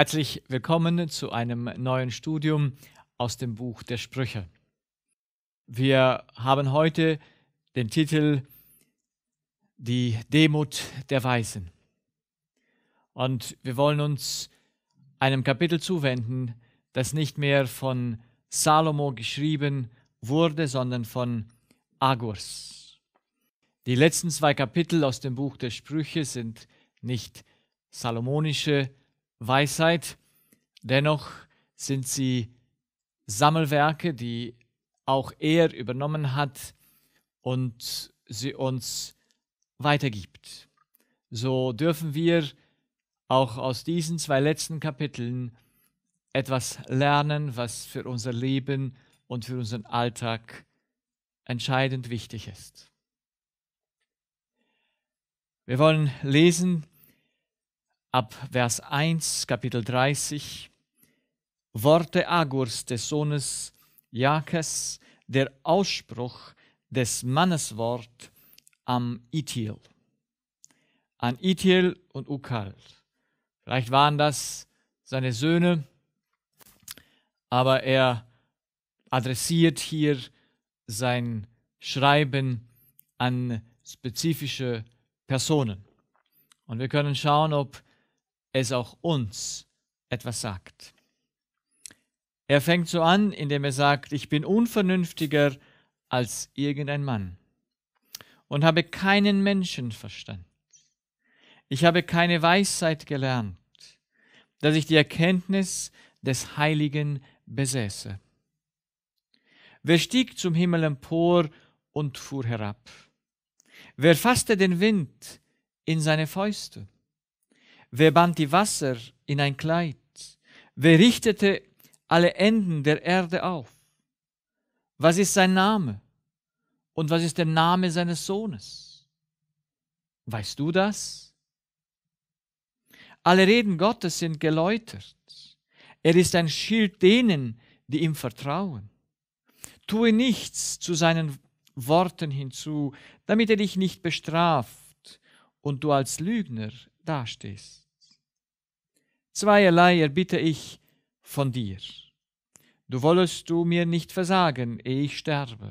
Herzlich willkommen zu einem neuen Studium aus dem Buch der Sprüche. Wir haben heute den Titel Die Demut der Weisen. Und wir wollen uns einem Kapitel zuwenden, das nicht mehr von Salomo geschrieben wurde, sondern von Agurs. Die letzten zwei Kapitel aus dem Buch der Sprüche sind nicht salomonische Weisheit. Dennoch sind sie Sammelwerke, die auch er übernommen hat und sie uns weitergibt. So dürfen wir auch aus diesen zwei letzten Kapiteln etwas lernen, was für unser Leben und für unseren Alltag entscheidend wichtig ist. Wir wollen lesen ab Vers 1, Kapitel 30, Worte Agurs des Sohnes Jakes, der Ausspruch des Manneswort am Itil. An Itil und Ukal. Vielleicht waren das seine Söhne, aber er adressiert hier sein Schreiben an spezifische Personen. Und wir können schauen, ob es auch uns etwas sagt. Er fängt so an, indem er sagt, ich bin unvernünftiger als irgendein Mann und habe keinen Menschenverstand. Ich habe keine Weisheit gelernt, dass ich die Erkenntnis des Heiligen besäße. Wer stieg zum Himmel empor und fuhr herab? Wer fasste den Wind in seine Fäuste? Wer band die Wasser in ein Kleid? Wer richtete alle Enden der Erde auf? Was ist sein Name? Und was ist der Name seines Sohnes? Weißt du das? Alle Reden Gottes sind geläutert. Er ist ein Schild denen, die ihm vertrauen. Tue nichts zu seinen Worten hinzu, damit er dich nicht bestraft und du als Lügner dastehst. Zweierlei erbitte ich von dir. Du wollest du mir nicht versagen, ehe ich sterbe.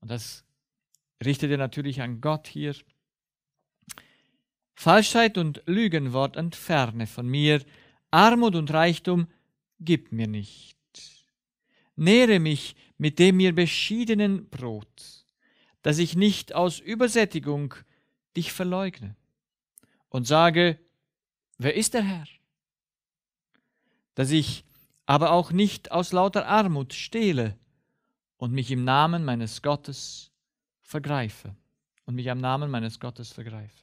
Und das richtet er natürlich an Gott hier. Falschheit und Lügenwort entferne von mir, Armut und Reichtum gib mir nicht. Nähre mich mit dem mir beschiedenen Brot, dass ich nicht aus Übersättigung dich verleugne und sage, wer ist der Herr? Dass ich aber auch nicht aus lauter Armut stehle und mich im Namen meines Gottes vergreife und mich am Namen meines Gottes vergreife.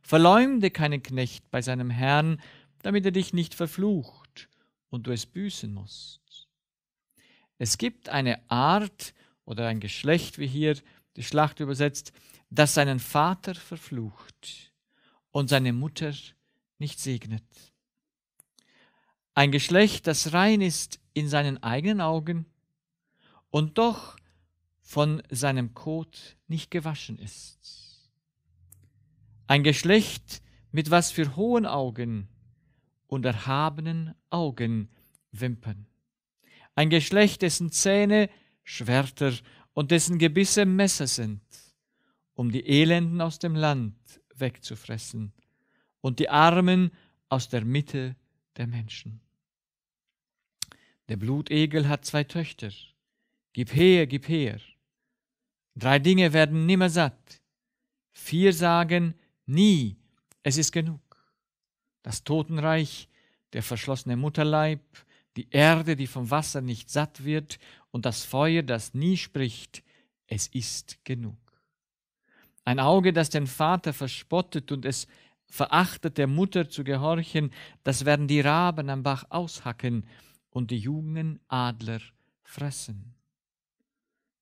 Verleumde keinen Knecht bei seinem Herrn, damit er dich nicht verflucht und du es büßen musst. Es gibt eine Art oder ein Geschlecht, wie hier die Schlacht übersetzt, das seinen Vater verflucht und seine Mutter nicht segnet. Ein Geschlecht, das rein ist in seinen eigenen Augen und doch von seinem Kot nicht gewaschen ist. Ein Geschlecht, mit was für hohen Augen und erhabenen Augen wimpern. Ein Geschlecht, dessen Zähne Schwerter und dessen Gebisse Messer sind, um die Elenden aus dem Land wegzufressen und die Armen aus der Mitte der Menschen. Der Blutegel hat zwei Töchter. Gib her, gib her. Drei Dinge werden nimmer satt. Vier sagen nie, es ist genug. Das Totenreich, der verschlossene Mutterleib, die Erde, die vom Wasser nicht satt wird, und das Feuer, das nie spricht, es ist genug. Ein Auge, das den Vater verspottet und es verachtet, der Mutter zu gehorchen, das werden die Raben am Bach aushacken und die jungen Adler fressen.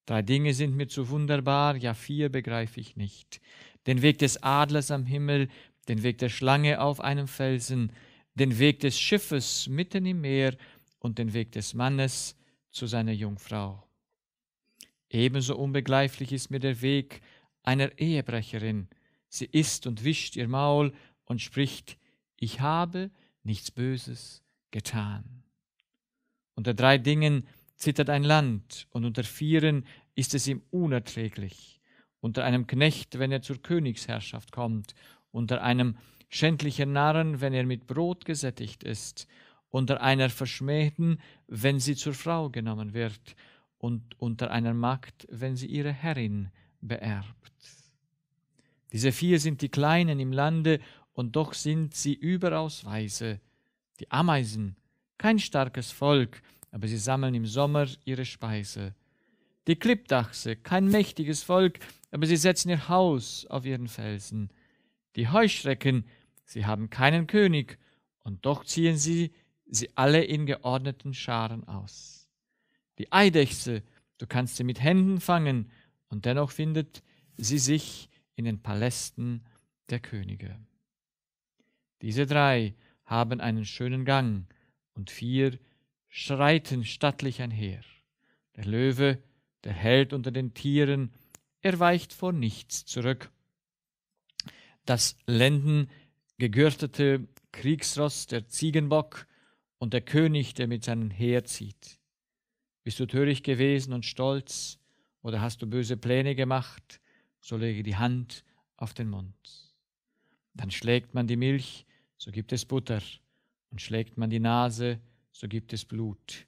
Drei Dinge sind mir zu wunderbar, ja vier begreife ich nicht. Den Weg des Adlers am Himmel, den Weg der Schlange auf einem Felsen, den Weg des Schiffes mitten im Meer und den Weg des Mannes zu seiner Jungfrau. Ebenso unbegreiflich ist mir der Weg, einer Ehebrecherin. Sie isst und wischt ihr Maul und spricht, ich habe nichts Böses getan. Unter drei Dingen zittert ein Land, und unter vieren ist es ihm unerträglich. Unter einem Knecht, wenn er zur Königsherrschaft kommt, unter einem schändlichen Narren, wenn er mit Brot gesättigt ist, unter einer Verschmähten, wenn sie zur Frau genommen wird, und unter einer Magd, wenn sie ihre Herrin ist beerbt. Diese vier sind die Kleinen im Lande, und doch sind sie überaus weise. Die Ameisen, kein starkes Volk, aber sie sammeln im Sommer ihre Speise. Die Klippdachse, kein mächtiges Volk, aber sie setzen ihr Haus auf ihren Felsen. Die Heuschrecken, sie haben keinen König, und doch ziehen sie sie alle in geordneten Scharen aus. Die Eidechse, du kannst sie mit Händen fangen, und dennoch findet sie sich in den Palästen der Könige. Diese drei haben einen schönen Gang und vier schreiten stattlich einher. Der Löwe, der Held unter den Tieren, er weicht vor nichts zurück. Das lendengegürtete Kriegsross, der Ziegenbock und der König, der mit seinem Heer zieht. Bist du töricht gewesen und stolz, oder hast du böse Pläne gemacht, so lege die Hand auf den Mund. Dann schlägt man die Milch, so gibt es Butter, und schlägt man die Nase, so gibt es Blut,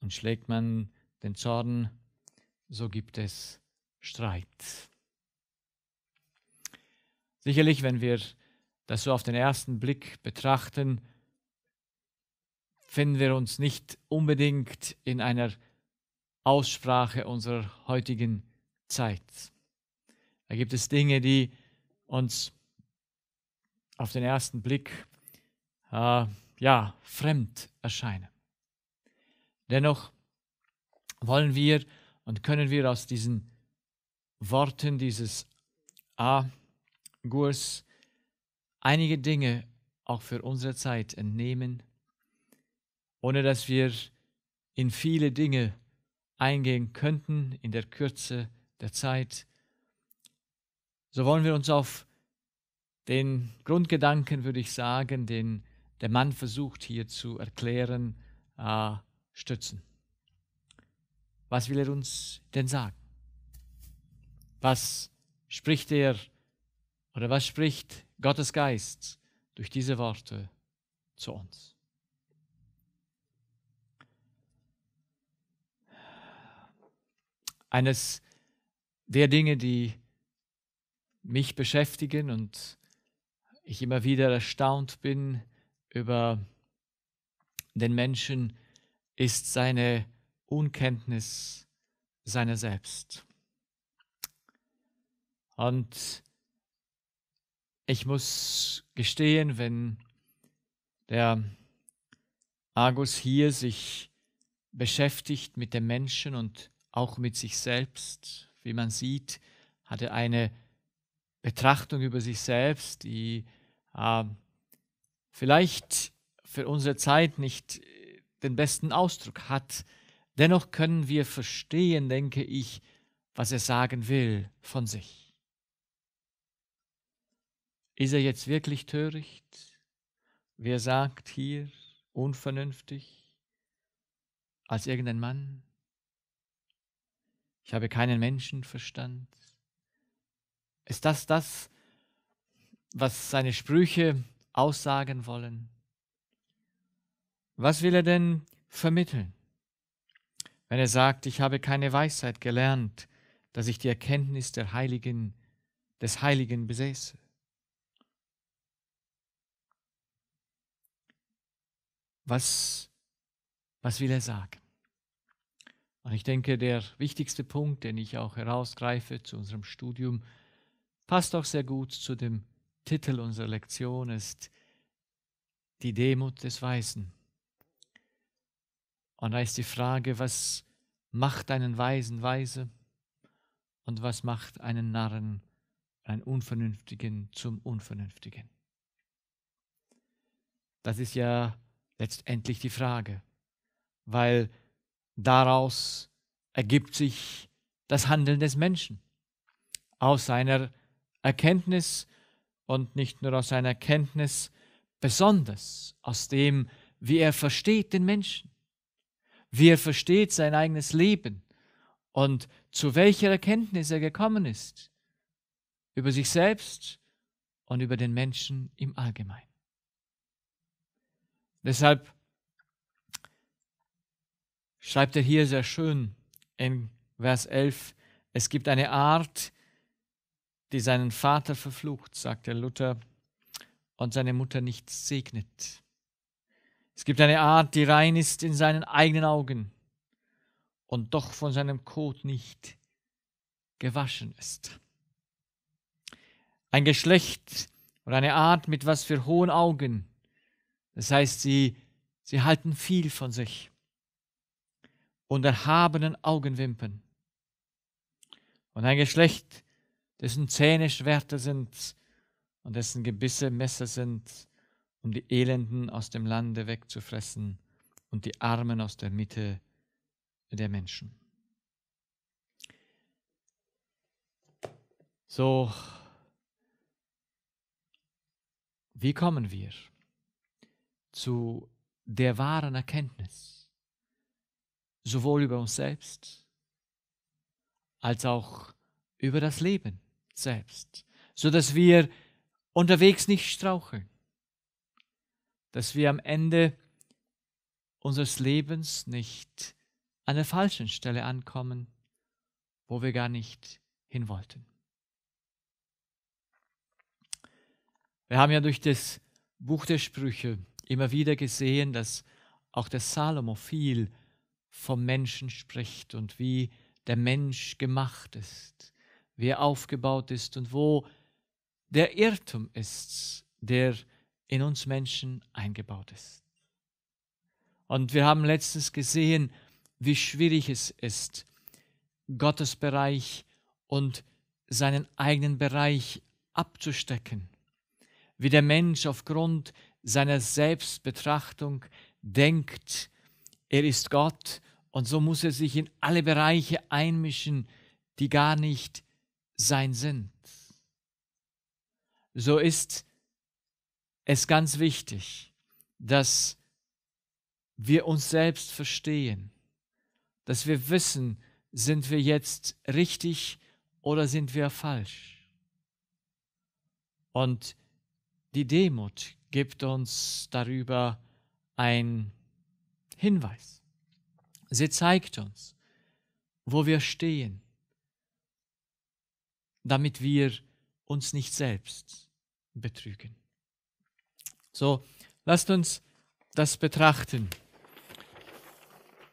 und schlägt man den Zorn, so gibt es Streit. Sicherlich, wenn wir das so auf den ersten Blick betrachten, finden wir uns nicht unbedingt in einer Aussprache unserer heutigen Zeit. Da gibt es Dinge, die uns auf den ersten Blick äh, ja fremd erscheinen. Dennoch wollen wir und können wir aus diesen Worten dieses A-Gurs einige Dinge auch für unsere Zeit entnehmen, ohne dass wir in viele Dinge eingehen könnten in der Kürze der Zeit, so wollen wir uns auf den Grundgedanken, würde ich sagen, den der Mann versucht hier zu erklären, äh, stützen. Was will er uns denn sagen? Was spricht er oder was spricht Gottes Geist durch diese Worte zu uns? eines der Dinge, die mich beschäftigen und ich immer wieder erstaunt bin über den Menschen, ist seine Unkenntnis seiner selbst. Und ich muss gestehen, wenn der Argus hier sich beschäftigt mit dem Menschen und auch mit sich selbst. Wie man sieht, hat er eine Betrachtung über sich selbst, die äh, vielleicht für unsere Zeit nicht äh, den besten Ausdruck hat. Dennoch können wir verstehen, denke ich, was er sagen will von sich. Ist er jetzt wirklich töricht? Wer sagt hier unvernünftig als irgendein Mann? Ich habe keinen Menschenverstand. Ist das das, was seine Sprüche aussagen wollen? Was will er denn vermitteln? Wenn er sagt, ich habe keine Weisheit gelernt, dass ich die Erkenntnis der Heiligen, des Heiligen besäße. Was, was will er sagen? Und ich denke, der wichtigste Punkt, den ich auch herausgreife zu unserem Studium, passt auch sehr gut zu dem Titel unserer Lektion, ist die Demut des Weisen. Und da ist die Frage, was macht einen Weisen weise und was macht einen Narren, einen Unvernünftigen zum Unvernünftigen? Das ist ja letztendlich die Frage, weil Daraus ergibt sich das Handeln des Menschen. Aus seiner Erkenntnis und nicht nur aus seiner Erkenntnis, besonders aus dem, wie er versteht den Menschen, wie er versteht sein eigenes Leben und zu welcher Erkenntnis er gekommen ist über sich selbst und über den Menschen im Allgemeinen. Deshalb schreibt er hier sehr schön in Vers 11, es gibt eine Art, die seinen Vater verflucht, sagt der Luther, und seine Mutter nicht segnet. Es gibt eine Art, die rein ist in seinen eigenen Augen und doch von seinem Kot nicht gewaschen ist. Ein Geschlecht oder eine Art mit was für hohen Augen. Das heißt, sie, sie halten viel von sich und erhabenen Augenwimpern. Und ein Geschlecht, dessen Zähne Schwerter sind und dessen Gebisse Messer sind, um die Elenden aus dem Lande wegzufressen und die Armen aus der Mitte der Menschen. So, wie kommen wir zu der wahren Erkenntnis? sowohl über uns selbst als auch über das Leben selbst, so dass wir unterwegs nicht straucheln, dass wir am Ende unseres Lebens nicht an der falschen Stelle ankommen, wo wir gar nicht hin wollten. Wir haben ja durch das Buch der Sprüche immer wieder gesehen, dass auch der Salomo viel vom Menschen spricht und wie der Mensch gemacht ist, wie er aufgebaut ist und wo der Irrtum ist, der in uns Menschen eingebaut ist. Und wir haben letztens gesehen, wie schwierig es ist, Gottes Bereich und seinen eigenen Bereich abzustecken, wie der Mensch aufgrund seiner Selbstbetrachtung denkt, er ist Gott und so muss er sich in alle Bereiche einmischen, die gar nicht sein sind. So ist es ganz wichtig, dass wir uns selbst verstehen, dass wir wissen, sind wir jetzt richtig oder sind wir falsch. Und die Demut gibt uns darüber ein Hinweis. Sie zeigt uns, wo wir stehen, damit wir uns nicht selbst betrügen. So, lasst uns das betrachten.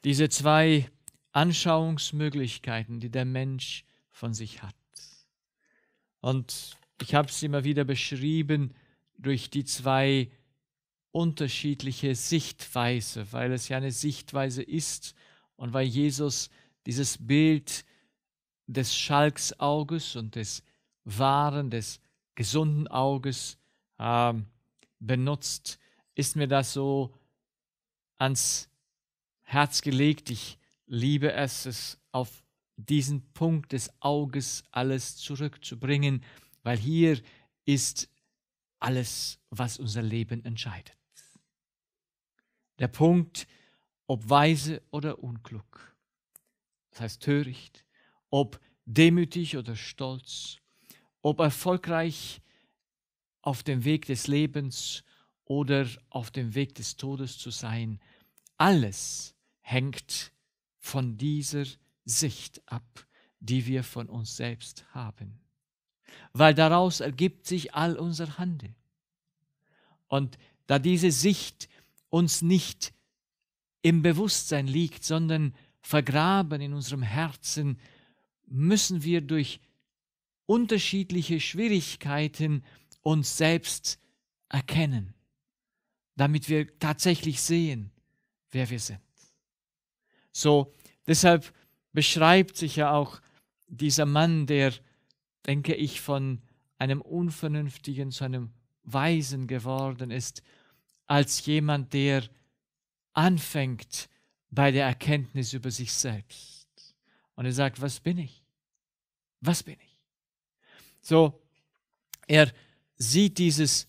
Diese zwei Anschauungsmöglichkeiten, die der Mensch von sich hat. Und ich habe es immer wieder beschrieben durch die zwei unterschiedliche Sichtweise, weil es ja eine Sichtweise ist und weil Jesus dieses Bild des Schalksauges und des wahren, des gesunden Auges äh, benutzt, ist mir das so ans Herz gelegt. Ich liebe es, es auf diesen Punkt des Auges alles zurückzubringen, weil hier ist alles, was unser Leben entscheidet. Der Punkt, ob weise oder unklug. Das heißt töricht, ob demütig oder stolz, ob erfolgreich auf dem Weg des Lebens oder auf dem Weg des Todes zu sein, alles hängt von dieser Sicht ab, die wir von uns selbst haben. Weil daraus ergibt sich all unser Handel. Und da diese Sicht uns nicht im Bewusstsein liegt, sondern vergraben in unserem Herzen, müssen wir durch unterschiedliche Schwierigkeiten uns selbst erkennen, damit wir tatsächlich sehen, wer wir sind. So, deshalb beschreibt sich ja auch dieser Mann, der, denke ich, von einem Unvernünftigen zu einem Weisen geworden ist als jemand, der anfängt bei der Erkenntnis über sich selbst. Und er sagt, was bin ich? Was bin ich? So, er sieht dieses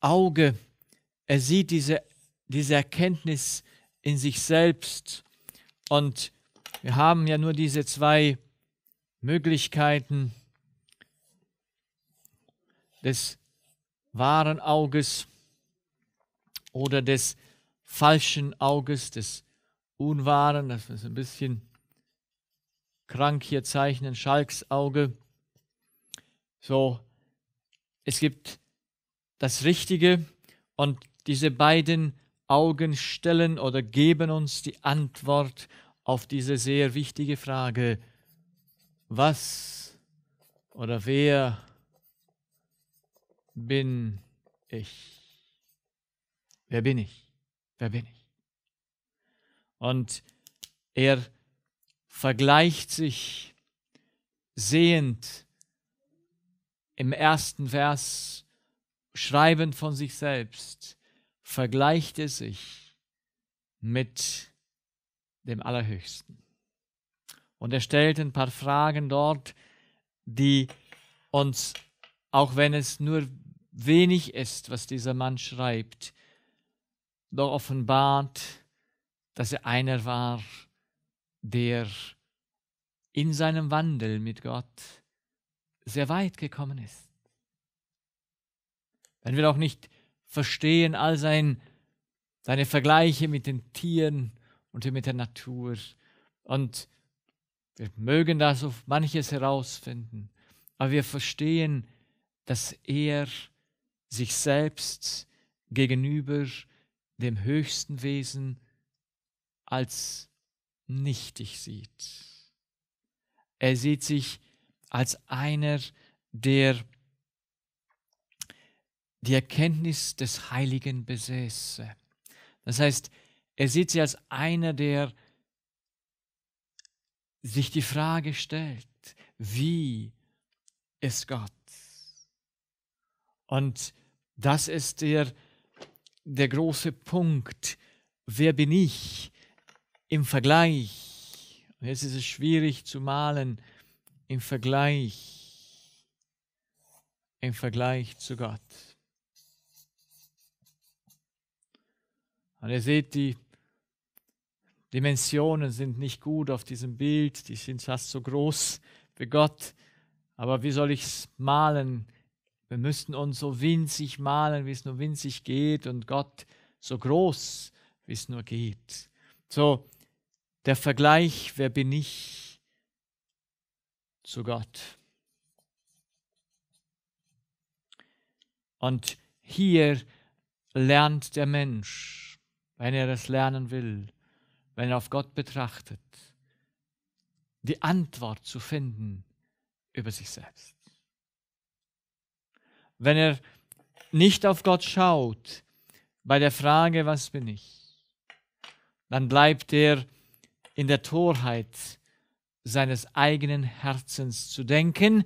Auge, er sieht diese, diese Erkenntnis in sich selbst. Und wir haben ja nur diese zwei Möglichkeiten des wahren Auges oder des falschen Auges, des Unwahren, das ist ein bisschen krank hier zeichnen, Schalksauge. So, es gibt das Richtige und diese beiden Augen stellen oder geben uns die Antwort auf diese sehr wichtige Frage, was oder wer bin ich? Wer bin ich? Wer bin ich? Und er vergleicht sich sehend im ersten Vers, schreibend von sich selbst, vergleicht er sich mit dem Allerhöchsten. Und er stellt ein paar Fragen dort, die uns, auch wenn es nur wenig ist, was dieser Mann schreibt, doch offenbart, dass er einer war, der in seinem Wandel mit Gott sehr weit gekommen ist. Wenn wir auch nicht verstehen all sein, seine Vergleiche mit den Tieren und mit der Natur. Und wir mögen da so manches herausfinden, aber wir verstehen, dass er sich selbst gegenüber dem höchsten Wesen als nichtig sieht. Er sieht sich als einer, der die Erkenntnis des Heiligen besäße. Das heißt, er sieht sie als einer, der sich die Frage stellt, wie ist Gott? Und das ist der der große Punkt, wer bin ich im Vergleich? Und jetzt ist es schwierig zu malen im Vergleich, im Vergleich zu Gott. Und ihr seht, die Dimensionen sind nicht gut auf diesem Bild, die sind fast so groß wie Gott. Aber wie soll ich es malen? Wir müssten uns so winzig malen, wie es nur winzig geht, und Gott so groß, wie es nur geht. So der Vergleich, wer bin ich zu Gott. Und hier lernt der Mensch, wenn er es lernen will, wenn er auf Gott betrachtet, die Antwort zu finden über sich selbst wenn er nicht auf Gott schaut bei der Frage, was bin ich, dann bleibt er in der Torheit seines eigenen Herzens zu denken,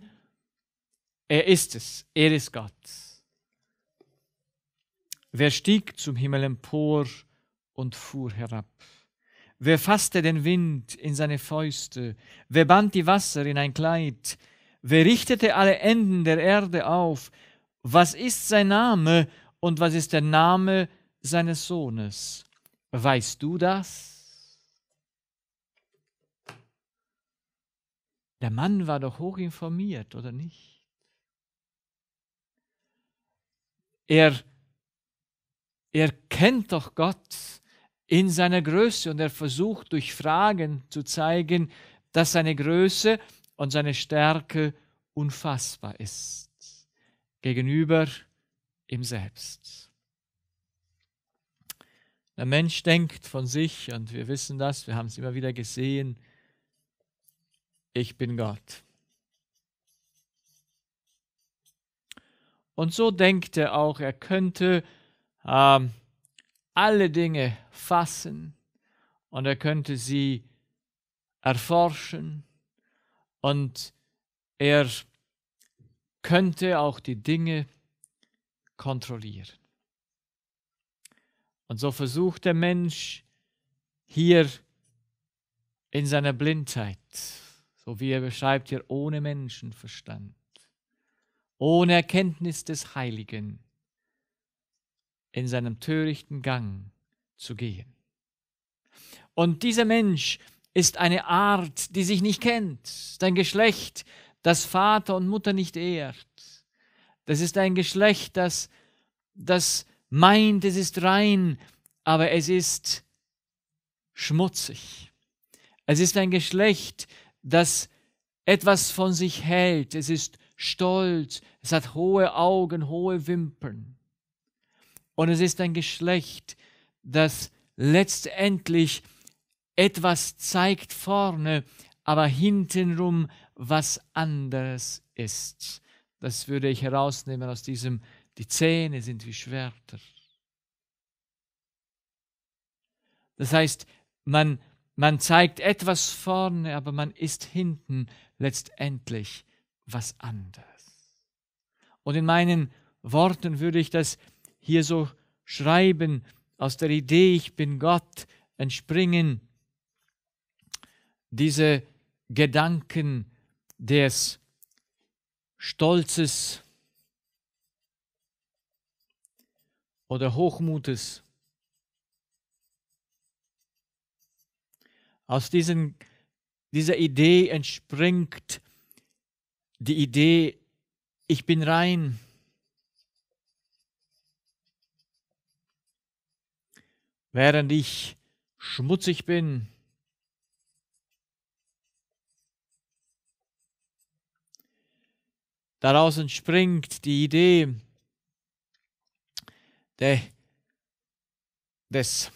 er ist es, er ist Gott. Wer stieg zum Himmel empor und fuhr herab? Wer fasste den Wind in seine Fäuste? Wer band die Wasser in ein Kleid? Wer richtete alle Enden der Erde auf? Was ist sein Name und was ist der Name seines Sohnes? Weißt du das? Der Mann war doch hoch informiert, oder nicht? Er, er kennt doch Gott in seiner Größe und er versucht durch Fragen zu zeigen, dass seine Größe und seine Stärke unfassbar ist gegenüber ihm selbst. Der Mensch denkt von sich, und wir wissen das, wir haben es immer wieder gesehen, ich bin Gott. Und so denkt er auch, er könnte ähm, alle Dinge fassen und er könnte sie erforschen und er könnte auch die Dinge kontrollieren. Und so versucht der Mensch hier in seiner Blindheit, so wie er beschreibt hier, ohne Menschenverstand, ohne Erkenntnis des Heiligen, in seinem törichten Gang zu gehen. Und dieser Mensch ist eine Art, die sich nicht kennt. Sein Geschlecht das Vater und Mutter nicht ehrt. Das ist ein Geschlecht, das, das meint, es ist rein, aber es ist schmutzig. Es ist ein Geschlecht, das etwas von sich hält. Es ist stolz. Es hat hohe Augen, hohe Wimpern. Und es ist ein Geschlecht, das letztendlich etwas zeigt vorne, aber hintenrum was anders ist. Das würde ich herausnehmen aus diesem, die Zähne sind wie Schwerter. Das heißt, man, man zeigt etwas vorne, aber man ist hinten letztendlich was anderes. Und in meinen Worten würde ich das hier so schreiben, aus der Idee, ich bin Gott, entspringen diese Gedanken, des Stolzes oder Hochmutes. Aus diesen, dieser Idee entspringt die Idee, ich bin rein. Während ich schmutzig bin, Daraus entspringt die Idee de, des,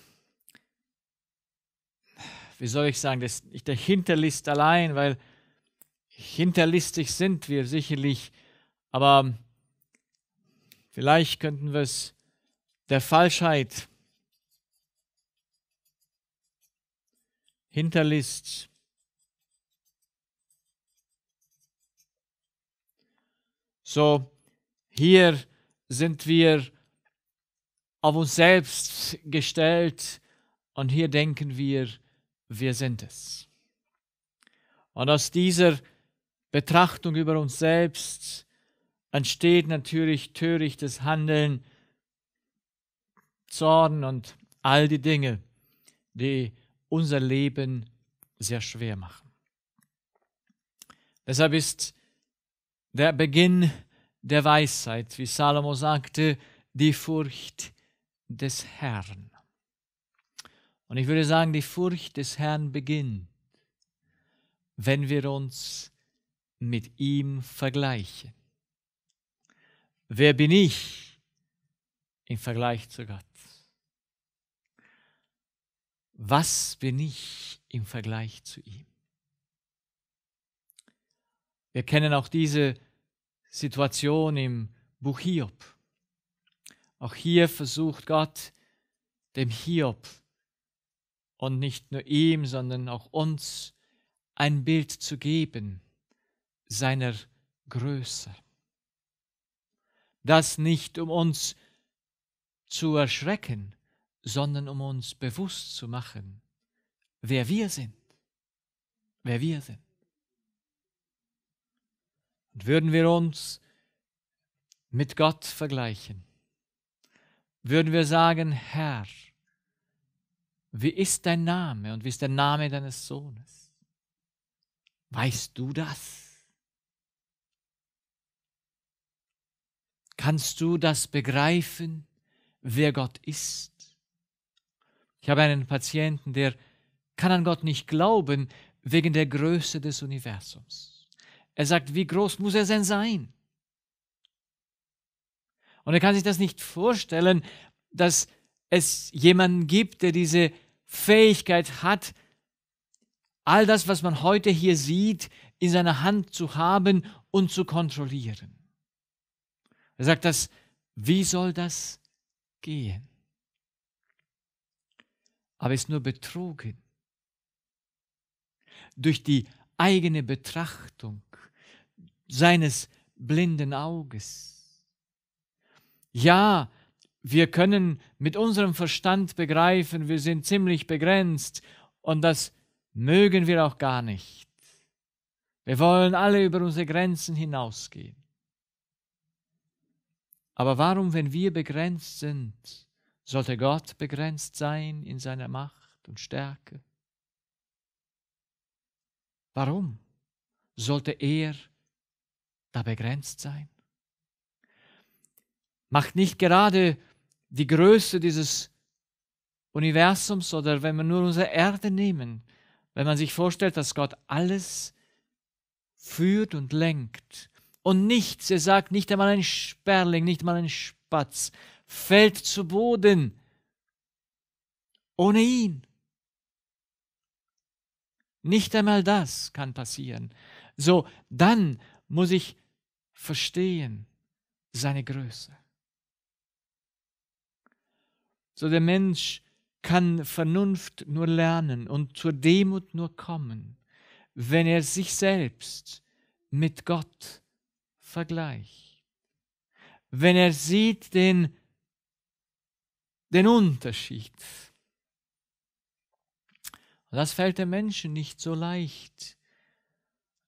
wie soll ich sagen, des, nicht der Hinterlist allein, weil hinterlistig sind wir sicherlich, aber vielleicht könnten wir es der Falschheit, Hinterlist, So, hier sind wir auf uns selbst gestellt und hier denken wir, wir sind es. Und aus dieser Betrachtung über uns selbst entsteht natürlich törichtes Handeln, Zorn und all die Dinge, die unser Leben sehr schwer machen. Deshalb ist der Beginn der Weisheit, wie Salomo sagte, die Furcht des Herrn. Und ich würde sagen, die Furcht des Herrn beginnt, wenn wir uns mit ihm vergleichen. Wer bin ich im Vergleich zu Gott? Was bin ich im Vergleich zu ihm? Wir kennen auch diese Situation im Buch Hiob. Auch hier versucht Gott dem Hiob und nicht nur ihm, sondern auch uns ein Bild zu geben seiner Größe. Das nicht um uns zu erschrecken, sondern um uns bewusst zu machen, wer wir sind, wer wir sind. Und würden wir uns mit Gott vergleichen, würden wir sagen, Herr, wie ist dein Name und wie ist der Name deines Sohnes? Weißt du das? Kannst du das begreifen, wer Gott ist? Ich habe einen Patienten, der kann an Gott nicht glauben wegen der Größe des Universums. Er sagt, wie groß muss er denn sein? Und er kann sich das nicht vorstellen, dass es jemanden gibt, der diese Fähigkeit hat, all das, was man heute hier sieht, in seiner Hand zu haben und zu kontrollieren. Er sagt das, wie soll das gehen? Aber ist nur betrogen. Durch die eigene Betrachtung seines blinden Auges. Ja, wir können mit unserem Verstand begreifen, wir sind ziemlich begrenzt und das mögen wir auch gar nicht. Wir wollen alle über unsere Grenzen hinausgehen. Aber warum, wenn wir begrenzt sind, sollte Gott begrenzt sein in seiner Macht und Stärke? Warum sollte er da begrenzt sein? Macht nicht gerade die Größe dieses Universums oder wenn wir nur unsere Erde nehmen, wenn man sich vorstellt, dass Gott alles führt und lenkt und nichts, er sagt nicht einmal ein Sperling, nicht einmal ein Spatz, fällt zu Boden ohne ihn. Nicht einmal das kann passieren. So, dann muss ich verstehen seine Größe. So der Mensch kann Vernunft nur lernen und zur Demut nur kommen, wenn er sich selbst mit Gott vergleicht, wenn er sieht den, den Unterschied. das fällt dem Menschen nicht so leicht,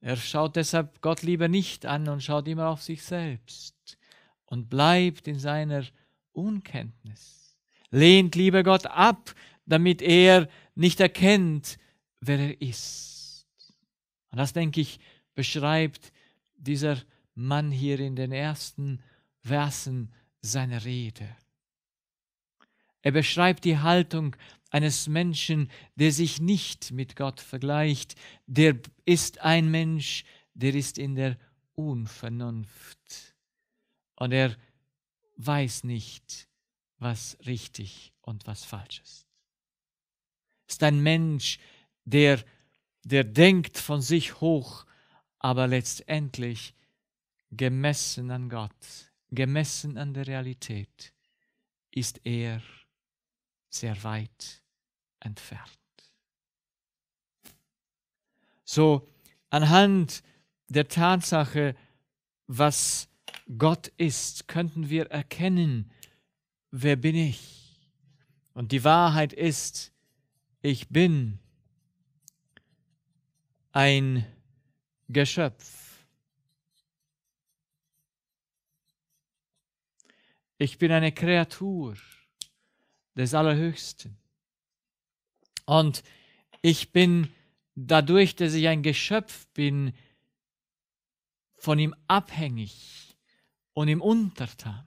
er schaut deshalb Gott lieber nicht an und schaut immer auf sich selbst und bleibt in seiner Unkenntnis. Lehnt lieber Gott ab, damit er nicht erkennt, wer er ist. Und das, denke ich, beschreibt dieser Mann hier in den ersten Versen seiner Rede. Er beschreibt die Haltung eines Menschen, der sich nicht mit Gott vergleicht, der ist ein Mensch, der ist in der Unvernunft und er weiß nicht, was richtig und was falsch ist. Ist ein Mensch, der, der denkt von sich hoch, aber letztendlich gemessen an Gott, gemessen an der Realität, ist er sehr weit entfernt. So, anhand der Tatsache, was Gott ist, könnten wir erkennen, wer bin ich? Und die Wahrheit ist, ich bin ein Geschöpf. Ich bin eine Kreatur des Allerhöchsten. Und ich bin dadurch, dass ich ein Geschöpf bin, von ihm abhängig und ihm untertan.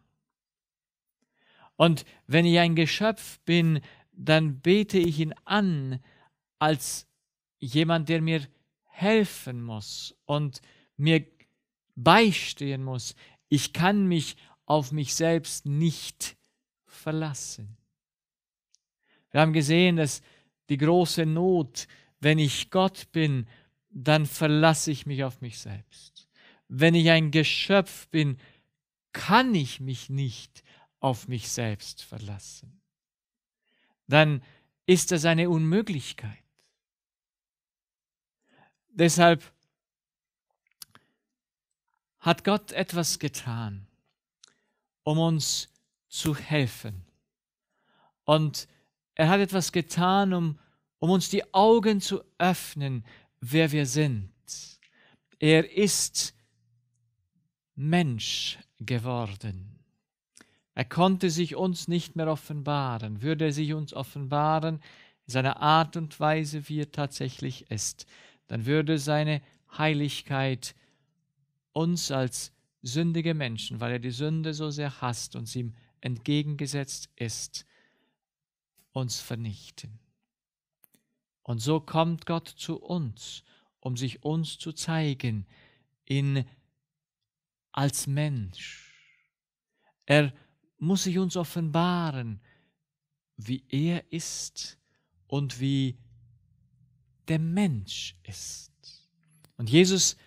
Und wenn ich ein Geschöpf bin, dann bete ich ihn an als jemand, der mir helfen muss und mir beistehen muss. Ich kann mich auf mich selbst nicht verlassen. Wir haben gesehen, dass die große Not, wenn ich Gott bin, dann verlasse ich mich auf mich selbst. Wenn ich ein Geschöpf bin, kann ich mich nicht auf mich selbst verlassen. Dann ist das eine Unmöglichkeit. Deshalb hat Gott etwas getan, um uns zu helfen. Und er hat etwas getan, um, um uns die Augen zu öffnen, wer wir sind. Er ist Mensch geworden. Er konnte sich uns nicht mehr offenbaren. Würde er sich uns offenbaren, in seiner Art und Weise, wie er tatsächlich ist, dann würde seine Heiligkeit uns als sündige Menschen, weil er die Sünde so sehr hasst, und sie ihm entgegengesetzt ist, uns vernichten. Und so kommt Gott zu uns, um sich uns zu zeigen in als Mensch. Er muss sich uns offenbaren, wie er ist und wie der Mensch ist. Und Jesus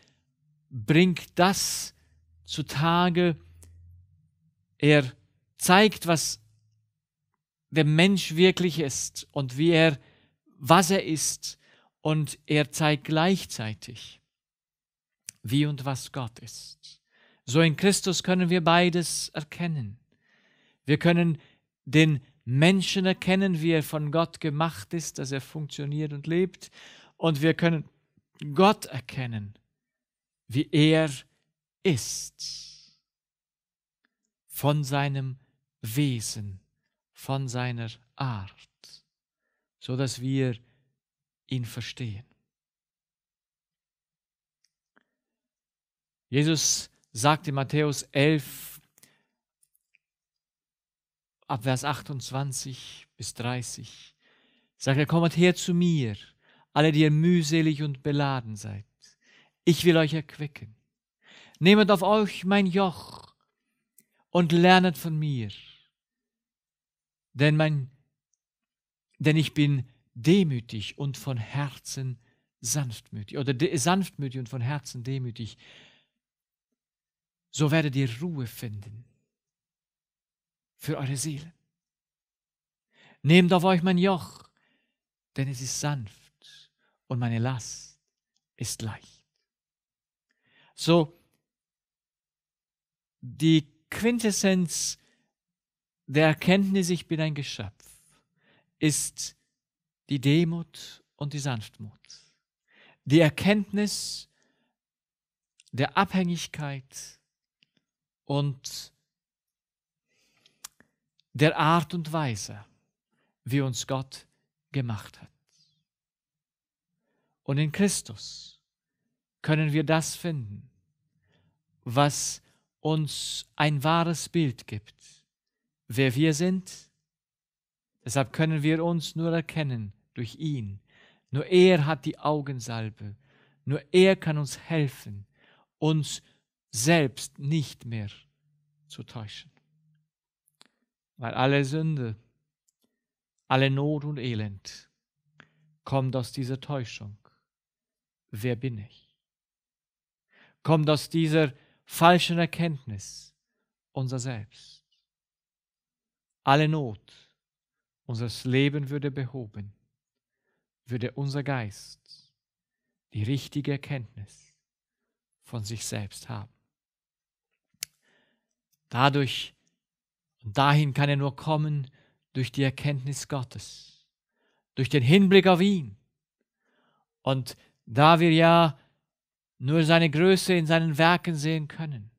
bringt das zutage. Er zeigt, was der Mensch wirklich ist und wie er, was er ist. Und er zeigt gleichzeitig, wie und was Gott ist. So in Christus können wir beides erkennen. Wir können den Menschen erkennen, wie er von Gott gemacht ist, dass er funktioniert und lebt. Und wir können Gott erkennen, wie er ist, von seinem Wesen von seiner Art, so dass wir ihn verstehen. Jesus sagt in Matthäus 11, ab Vers 28 bis 30, sagt er, kommt her zu mir, alle, die ihr mühselig und beladen seid. Ich will euch erquicken. Nehmet auf euch mein Joch und lernet von mir denn, mein, denn ich bin demütig und von Herzen sanftmütig oder de, sanftmütig und von Herzen demütig, so werdet ihr Ruhe finden für eure Seele. Nehmt auf euch mein Joch, denn es ist sanft und meine Last ist leicht. So, die Quintessenz der Erkenntnis, ich bin ein Geschöpf, ist die Demut und die Sanftmut. Die Erkenntnis der Abhängigkeit und der Art und Weise, wie uns Gott gemacht hat. Und in Christus können wir das finden, was uns ein wahres Bild gibt wer wir sind. Deshalb können wir uns nur erkennen durch ihn. Nur er hat die Augensalbe. Nur er kann uns helfen, uns selbst nicht mehr zu täuschen. Weil alle Sünde, alle Not und Elend kommt aus dieser Täuschung. Wer bin ich? Kommt aus dieser falschen Erkenntnis unser Selbst alle Not, unser Leben würde behoben, würde unser Geist die richtige Erkenntnis von sich selbst haben. Dadurch und dahin kann er nur kommen durch die Erkenntnis Gottes, durch den Hinblick auf ihn. Und da wir ja nur seine Größe in seinen Werken sehen können,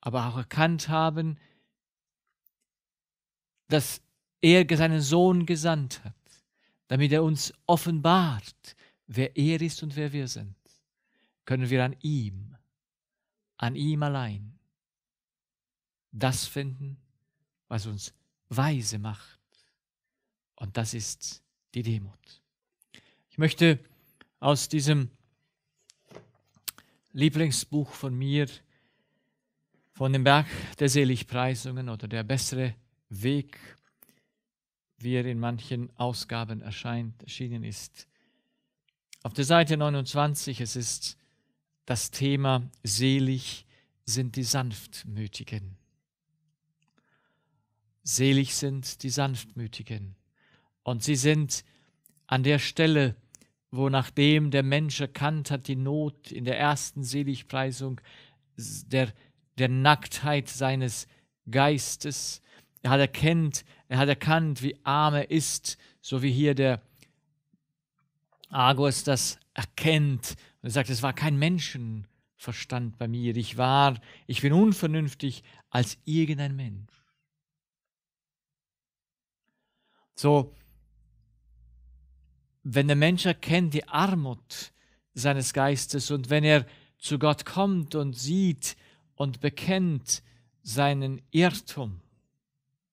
aber auch erkannt haben, dass er seinen Sohn gesandt hat, damit er uns offenbart, wer er ist und wer wir sind, können wir an ihm, an ihm allein, das finden, was uns weise macht. Und das ist die Demut. Ich möchte aus diesem Lieblingsbuch von mir, von dem Berg der Seligpreisungen oder der bessere Weg, wie er in manchen Ausgaben erscheint, erschienen ist. Auf der Seite 29, es ist das Thema Selig sind die Sanftmütigen. Selig sind die Sanftmütigen. Und sie sind an der Stelle, wo nachdem der Mensch erkannt hat, die Not in der ersten Seligpreisung der, der Nacktheit seines Geistes, er hat erkennt, er hat erkannt, wie arm er ist, so wie hier der Argos das erkennt. Und er sagt, es war kein Menschenverstand bei mir. Ich war, ich bin unvernünftig als irgendein Mensch. So, wenn der Mensch erkennt die Armut seines Geistes und wenn er zu Gott kommt und sieht und bekennt seinen Irrtum,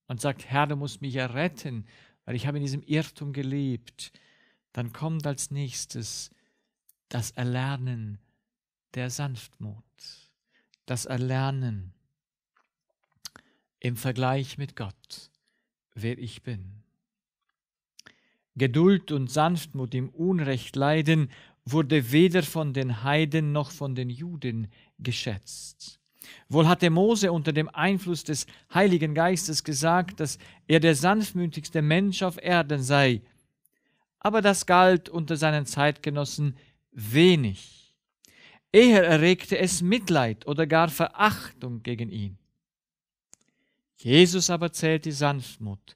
und sagt, Herr, du musst mich ja retten, weil ich habe in diesem Irrtum gelebt, dann kommt als nächstes das Erlernen der Sanftmut, das Erlernen im Vergleich mit Gott, wer ich bin. Geduld und Sanftmut im Unrecht leiden wurde weder von den Heiden noch von den Juden geschätzt. Wohl hatte Mose unter dem Einfluss des Heiligen Geistes gesagt, dass er der sanftmütigste Mensch auf Erden sei. Aber das galt unter seinen Zeitgenossen wenig. Eher erregte es Mitleid oder gar Verachtung gegen ihn. Jesus aber zählt die Sanftmut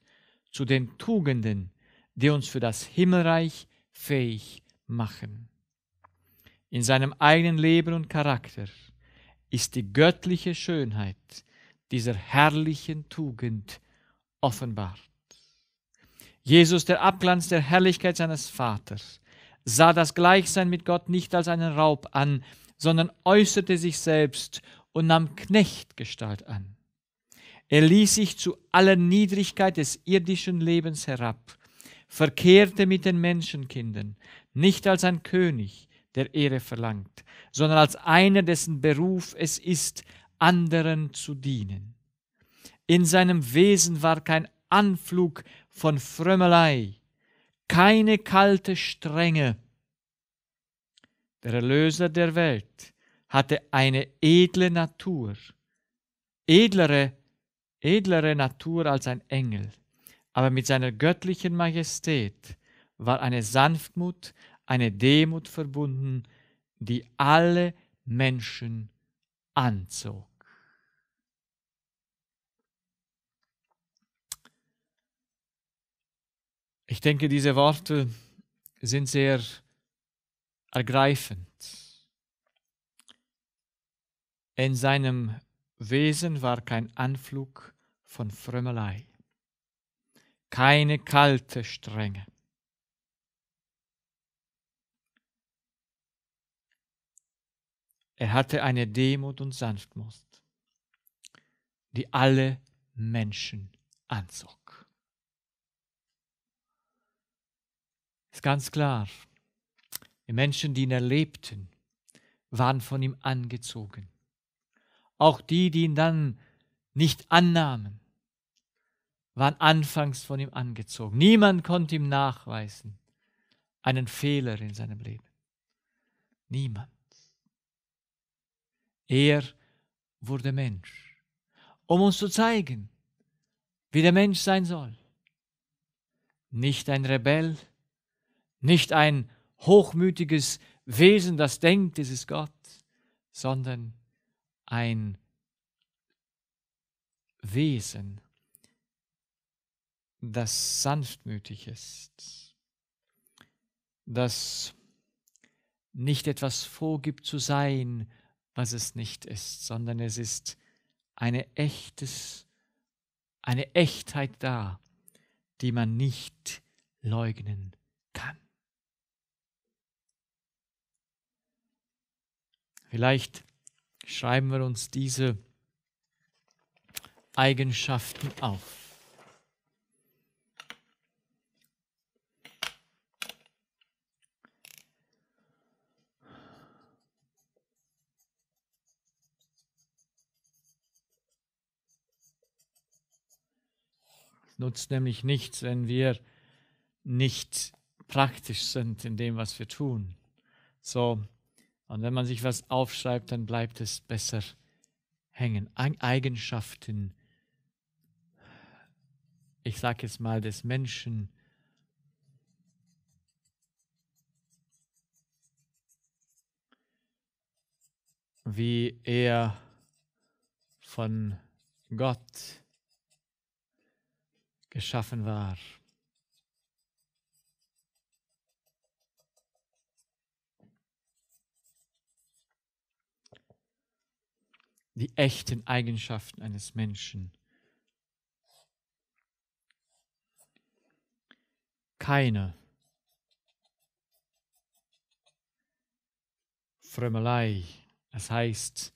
zu den Tugenden, die uns für das Himmelreich fähig machen. In seinem eigenen Leben und Charakter ist die göttliche Schönheit dieser herrlichen Tugend offenbart. Jesus, der Abglanz der Herrlichkeit seines Vaters, sah das Gleichsein mit Gott nicht als einen Raub an, sondern äußerte sich selbst und nahm Knechtgestalt an. Er ließ sich zu aller Niedrigkeit des irdischen Lebens herab, verkehrte mit den Menschenkindern, nicht als ein König, der Ehre verlangt, sondern als einer, dessen Beruf es ist, anderen zu dienen. In seinem Wesen war kein Anflug von Frömmelei, keine kalte Strenge. Der Erlöser der Welt hatte eine edle Natur, edlere, edlere Natur als ein Engel, aber mit seiner göttlichen Majestät war eine Sanftmut, eine Demut verbunden, die alle Menschen anzog. Ich denke, diese Worte sind sehr ergreifend. In seinem Wesen war kein Anflug von Frömmelei, keine kalte Strenge. Er hatte eine Demut und Sanftmut, die alle Menschen anzog. Ist ganz klar, die Menschen, die ihn erlebten, waren von ihm angezogen. Auch die, die ihn dann nicht annahmen, waren anfangs von ihm angezogen. Niemand konnte ihm nachweisen einen Fehler in seinem Leben. Niemand. Er wurde Mensch, um uns zu zeigen, wie der Mensch sein soll. Nicht ein Rebell, nicht ein hochmütiges Wesen, das denkt, es ist Gott, sondern ein Wesen, das sanftmütig ist, das nicht etwas vorgibt zu sein, was es nicht ist, sondern es ist eine echtes, eine Echtheit da, die man nicht leugnen kann. Vielleicht schreiben wir uns diese Eigenschaften auf. nutzt nämlich nichts, wenn wir nicht praktisch sind in dem, was wir tun. So, und wenn man sich was aufschreibt, dann bleibt es besser hängen. Eigenschaften, ich sage jetzt mal, des Menschen, wie er von Gott geschaffen war. Die echten Eigenschaften eines Menschen. Keine Frömmelei, das heißt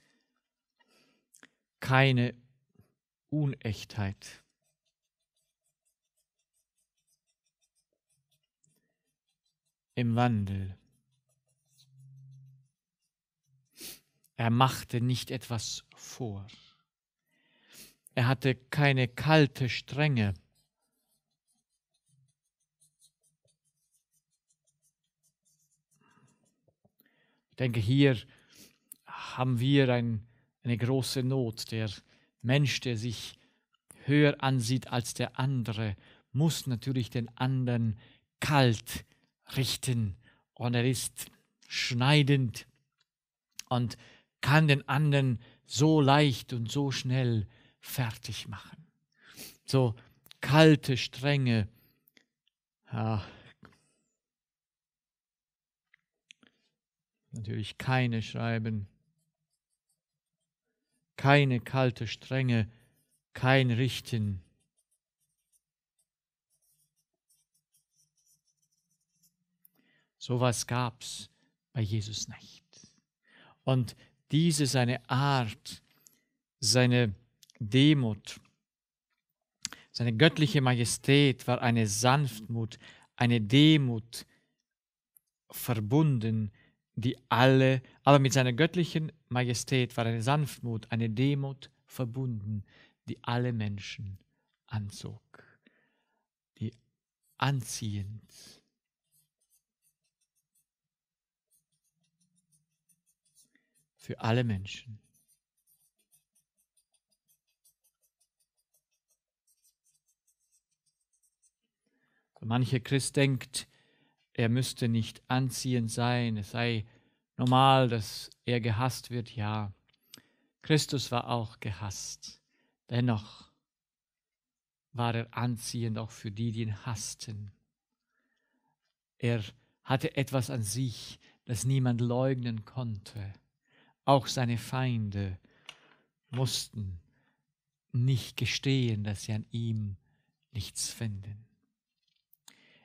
keine Unechtheit. im Wandel. Er machte nicht etwas vor. Er hatte keine kalte Strenge. Ich denke, hier haben wir ein, eine große Not. Der Mensch, der sich höher ansieht als der andere, muss natürlich den anderen kalt richten und er ist schneidend und kann den anderen so leicht und so schnell fertig machen. So kalte, strenge, ja, natürlich keine Schreiben, keine kalte Strenge, kein Richten, Sowas gab's bei Jesus nicht. Und diese seine Art, seine Demut, seine göttliche Majestät war eine Sanftmut, eine Demut verbunden, die alle, aber mit seiner göttlichen Majestät war eine Sanftmut, eine Demut verbunden, die alle Menschen anzog, die anziehend für alle Menschen. mancher Christ denkt, er müsste nicht anziehend sein, es sei normal, dass er gehasst wird, ja. Christus war auch gehasst. Dennoch war er anziehend auch für die, die ihn hassten. Er hatte etwas an sich, das niemand leugnen konnte. Auch seine Feinde mussten nicht gestehen, dass sie an ihm nichts finden.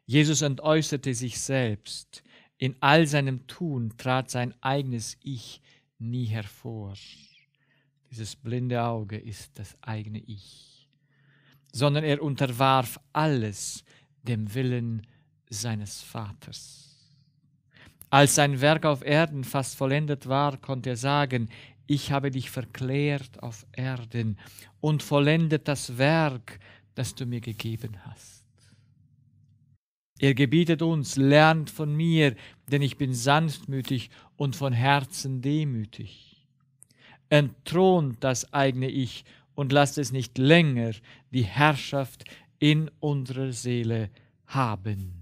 Jesus entäußerte sich selbst. In all seinem Tun trat sein eigenes Ich nie hervor. Dieses blinde Auge ist das eigene Ich, sondern er unterwarf alles dem Willen seines Vaters. Als sein Werk auf Erden fast vollendet war, konnte er sagen, ich habe dich verklärt auf Erden und vollendet das Werk, das du mir gegeben hast. Er gebietet uns, lernt von mir, denn ich bin sanftmütig und von Herzen demütig. Entthront das eigene Ich und lasst es nicht länger die Herrschaft in unserer Seele haben.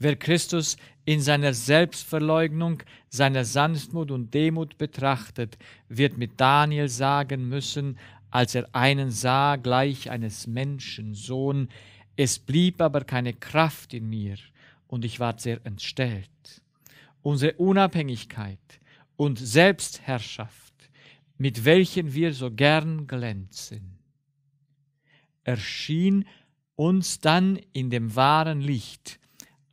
Wer Christus in seiner Selbstverleugnung, seiner Sanftmut und Demut betrachtet, wird mit Daniel sagen müssen, als er einen sah gleich eines Menschensohn, es blieb aber keine Kraft in mir, und ich ward sehr entstellt. Unsere Unabhängigkeit und Selbstherrschaft, mit welchen wir so gern glänzen, erschien uns dann in dem wahren Licht,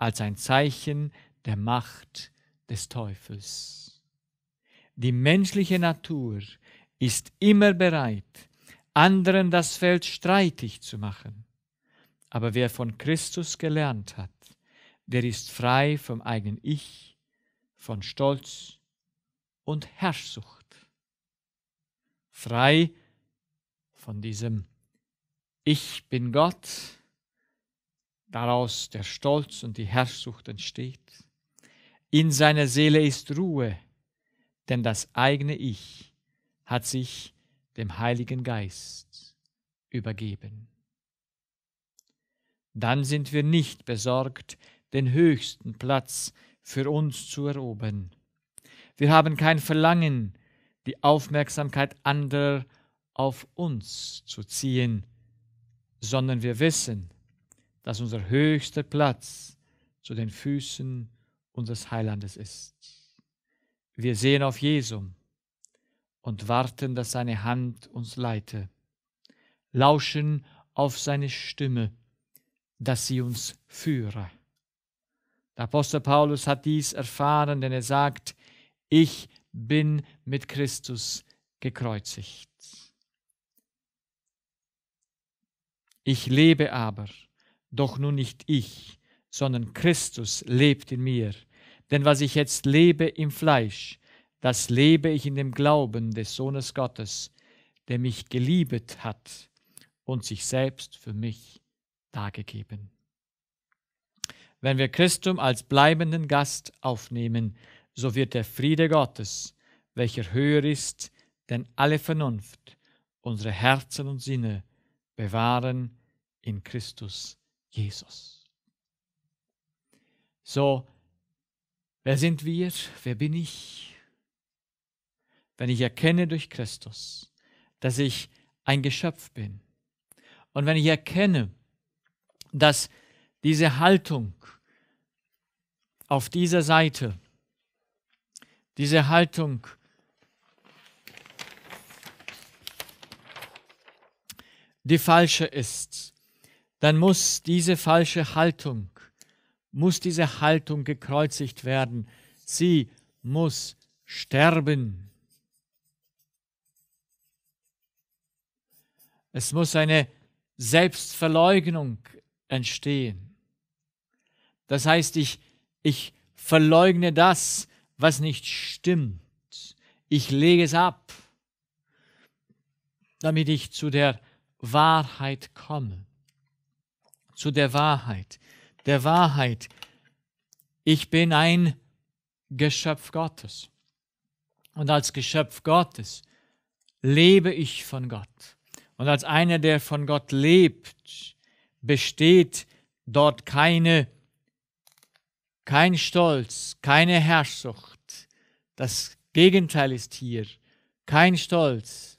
als ein Zeichen der Macht des Teufels. Die menschliche Natur ist immer bereit, anderen das Feld streitig zu machen. Aber wer von Christus gelernt hat, der ist frei vom eigenen Ich, von Stolz und Herrschsucht. Frei von diesem Ich bin Gott, daraus der Stolz und die Herrschsucht entsteht. In seiner Seele ist Ruhe, denn das eigene Ich hat sich dem Heiligen Geist übergeben. Dann sind wir nicht besorgt, den höchsten Platz für uns zu erobern. Wir haben kein Verlangen, die Aufmerksamkeit anderer auf uns zu ziehen, sondern wir wissen, dass unser höchster Platz zu den Füßen unseres Heilandes ist. Wir sehen auf Jesum und warten, dass seine Hand uns leite, lauschen auf seine Stimme, dass sie uns führe. Der Apostel Paulus hat dies erfahren, denn er sagt, ich bin mit Christus gekreuzigt. Ich lebe aber, doch nun nicht ich, sondern Christus lebt in mir. Denn was ich jetzt lebe im Fleisch, das lebe ich in dem Glauben des Sohnes Gottes, der mich geliebet hat und sich selbst für mich dargegeben. Wenn wir Christum als bleibenden Gast aufnehmen, so wird der Friede Gottes, welcher höher ist, denn alle Vernunft, unsere Herzen und Sinne bewahren in Christus Jesus. So, wer sind wir? Wer bin ich? Wenn ich erkenne durch Christus, dass ich ein Geschöpf bin und wenn ich erkenne, dass diese Haltung auf dieser Seite, diese Haltung, die falsche ist, dann muss diese falsche Haltung, muss diese Haltung gekreuzigt werden. Sie muss sterben. Es muss eine Selbstverleugnung entstehen. Das heißt, ich, ich verleugne das, was nicht stimmt. Ich lege es ab, damit ich zu der Wahrheit komme zu der Wahrheit, der Wahrheit, ich bin ein Geschöpf Gottes. Und als Geschöpf Gottes lebe ich von Gott. Und als einer, der von Gott lebt, besteht dort keine, kein Stolz, keine Herrschsucht. Das Gegenteil ist hier. Kein Stolz,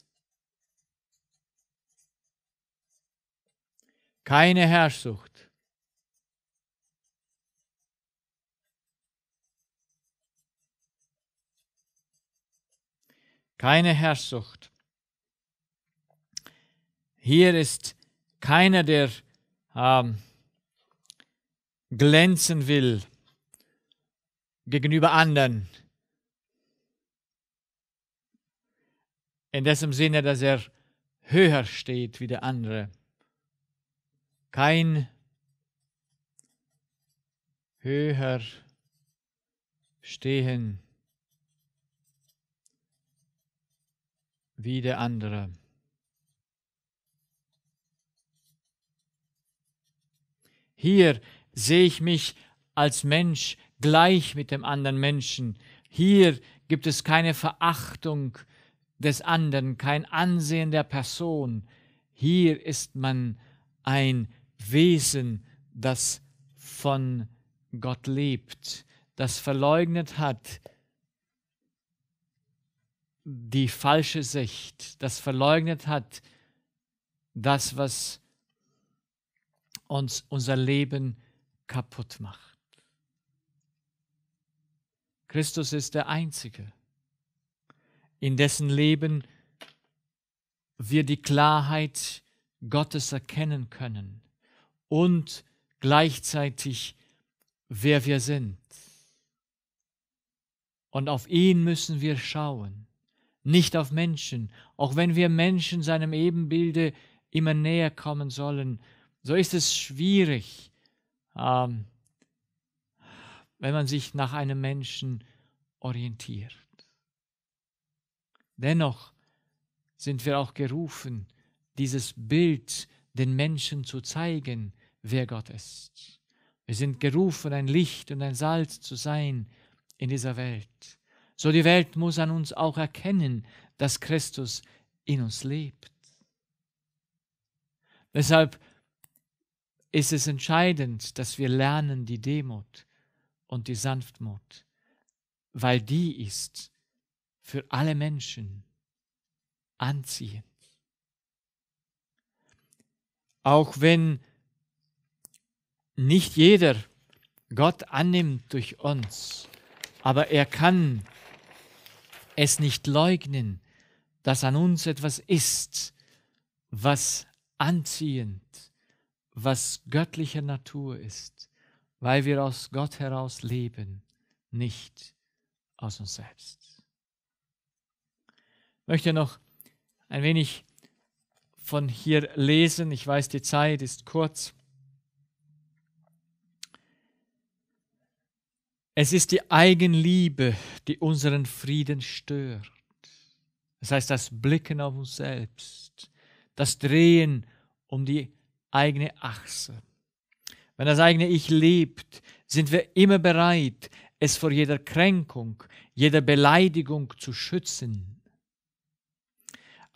keine Herrschsucht. Keine Herrschsucht. Hier ist keiner, der ähm, glänzen will gegenüber anderen. In dessen Sinne, dass er höher steht wie der andere. Kein höher stehen wie der andere. Hier sehe ich mich als Mensch gleich mit dem anderen Menschen. Hier gibt es keine Verachtung des anderen, kein Ansehen der Person. Hier ist man ein Wesen, das von Gott lebt, das verleugnet hat die falsche Sicht, das verleugnet hat das, was uns unser Leben kaputt macht. Christus ist der Einzige, in dessen Leben wir die Klarheit Gottes erkennen können und gleichzeitig, wer wir sind. Und auf ihn müssen wir schauen, nicht auf Menschen, auch wenn wir Menschen seinem Ebenbilde immer näher kommen sollen, so ist es schwierig, ähm, wenn man sich nach einem Menschen orientiert. Dennoch sind wir auch gerufen, dieses Bild zu den Menschen zu zeigen, wer Gott ist. Wir sind gerufen, ein Licht und ein Salz zu sein in dieser Welt. So die Welt muss an uns auch erkennen, dass Christus in uns lebt. Deshalb ist es entscheidend, dass wir lernen die Demut und die Sanftmut, weil die ist für alle Menschen anziehend. Auch wenn nicht jeder Gott annimmt durch uns, aber er kann es nicht leugnen, dass an uns etwas ist, was anziehend, was göttlicher Natur ist, weil wir aus Gott heraus leben, nicht aus uns selbst. Ich möchte noch ein wenig von hier lesen. Ich weiß, die Zeit ist kurz. Es ist die Eigenliebe, die unseren Frieden stört. Das heißt, das Blicken auf uns selbst, das Drehen um die eigene Achse. Wenn das eigene Ich lebt, sind wir immer bereit, es vor jeder Kränkung, jeder Beleidigung zu schützen.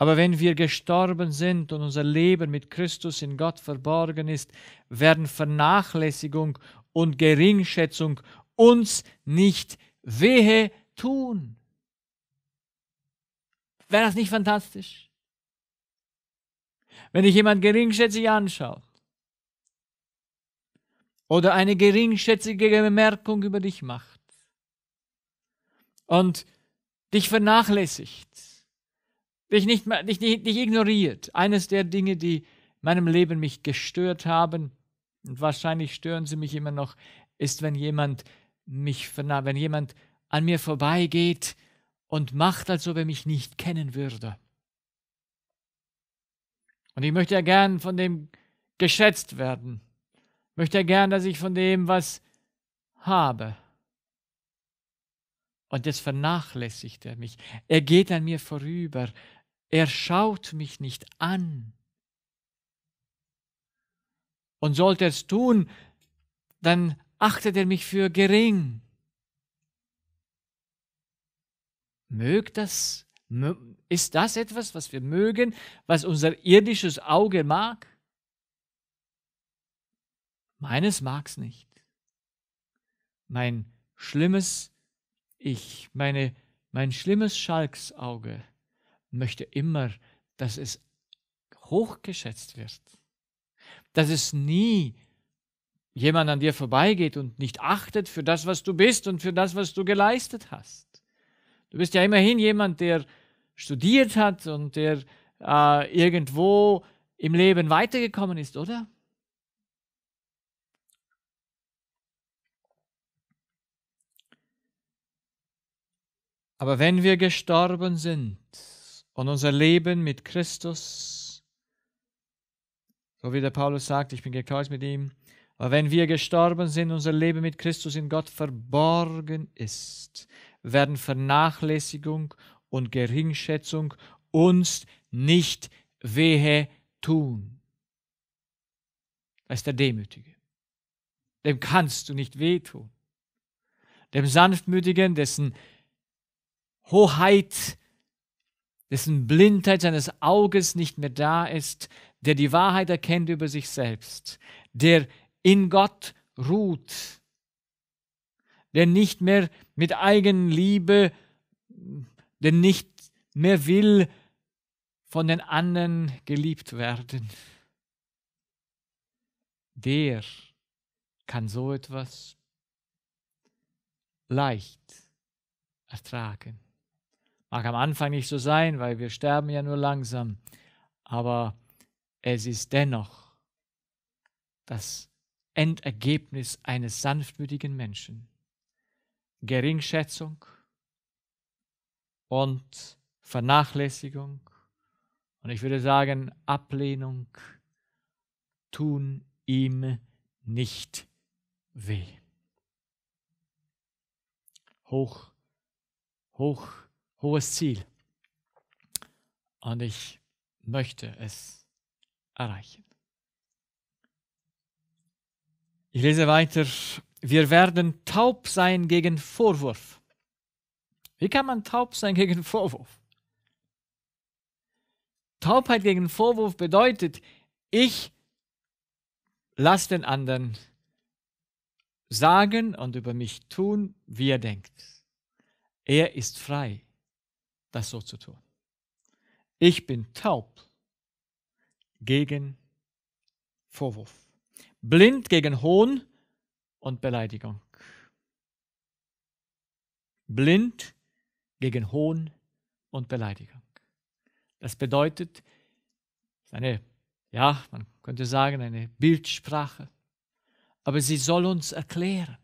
Aber wenn wir gestorben sind und unser Leben mit Christus in Gott verborgen ist, werden Vernachlässigung und Geringschätzung uns nicht wehe tun. Wäre das nicht fantastisch? Wenn ich jemand geringschätzig anschaue oder eine geringschätzige Bemerkung über dich macht und dich vernachlässigt, dich nicht, dich, dich, dich ignoriert. Eines der Dinge, die meinem Leben mich gestört haben, und wahrscheinlich stören sie mich immer noch, ist, wenn jemand mich, wenn jemand an mir vorbeigeht und macht, als ob er mich nicht kennen würde. Und ich möchte ja gern von dem geschätzt werden. Ich möchte ja gern, dass ich von dem was habe. Und jetzt vernachlässigt er mich. Er geht an mir vorüber, er schaut mich nicht an. Und sollte er es tun, dann achtet er mich für gering. Mögt das? Ist das etwas, was wir mögen, was unser irdisches Auge mag? Meines mag's nicht. Mein schlimmes Ich, meine, mein schlimmes Schalksauge möchte immer, dass es hochgeschätzt wird, dass es nie jemand an dir vorbeigeht und nicht achtet für das, was du bist und für das, was du geleistet hast. Du bist ja immerhin jemand, der studiert hat und der äh, irgendwo im Leben weitergekommen ist, oder? Aber wenn wir gestorben sind, und unser Leben mit Christus. So wie der Paulus sagt, ich bin gekreuzigt mit ihm. Aber wenn wir gestorben sind, unser Leben mit Christus in Gott verborgen ist, werden Vernachlässigung und Geringschätzung uns nicht wehe tun. Das ist der Demütige. Dem kannst du nicht wehtun. Dem Sanftmütigen, dessen Hoheit dessen Blindheit seines Auges nicht mehr da ist, der die Wahrheit erkennt über sich selbst, der in Gott ruht, der nicht mehr mit Eigenliebe, der nicht mehr will von den anderen geliebt werden. Der kann so etwas leicht ertragen. Mag am Anfang nicht so sein, weil wir sterben ja nur langsam, aber es ist dennoch das Endergebnis eines sanftmütigen Menschen. Geringschätzung und Vernachlässigung und ich würde sagen Ablehnung tun ihm nicht weh. Hoch, hoch hohes Ziel. Und ich möchte es erreichen. Ich lese weiter. Wir werden taub sein gegen Vorwurf. Wie kann man taub sein gegen Vorwurf? Taubheit gegen Vorwurf bedeutet, ich lasse den anderen sagen und über mich tun, wie er denkt. Er ist frei das so zu tun. Ich bin taub gegen Vorwurf, blind gegen Hohn und Beleidigung, blind gegen Hohn und Beleidigung. Das bedeutet, eine, ja, man könnte sagen, eine Bildsprache, aber sie soll uns erklären,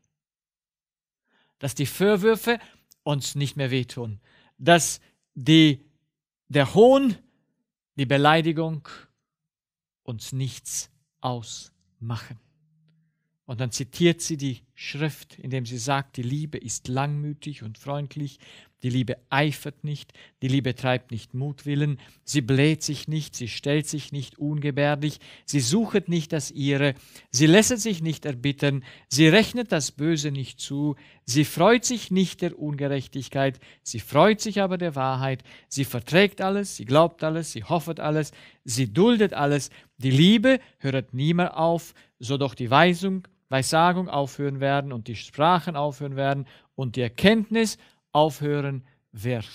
dass die Vorwürfe uns nicht mehr wehtun, dass die, der Hohn, die Beleidigung uns nichts ausmachen. Und dann zitiert sie die Schrift, indem sie sagt, die Liebe ist langmütig und freundlich, die Liebe eifert nicht, die Liebe treibt nicht Mutwillen, sie bläht sich nicht, sie stellt sich nicht ungebärdig, sie suchet nicht das Ihre, sie lässt sich nicht erbittern, sie rechnet das Böse nicht zu, sie freut sich nicht der Ungerechtigkeit, sie freut sich aber der Wahrheit, sie verträgt alles, sie glaubt alles, sie hoffet alles, sie duldet alles, die Liebe höret niemals auf, so doch die Weisung Weissagung aufhören werden und die Sprachen aufhören werden und die Erkenntnis aufhören wird.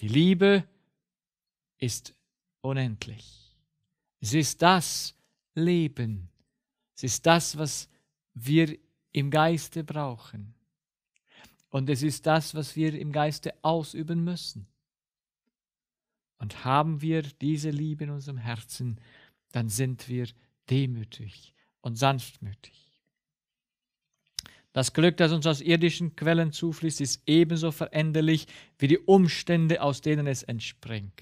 Die Liebe ist unendlich. Es ist das Leben. Es ist das, was wir im Geiste brauchen. Und es ist das, was wir im Geiste ausüben müssen. Und haben wir diese Liebe in unserem Herzen, dann sind wir demütig und sanftmütig. Das Glück, das uns aus irdischen Quellen zufließt, ist ebenso veränderlich wie die Umstände, aus denen es entspringt.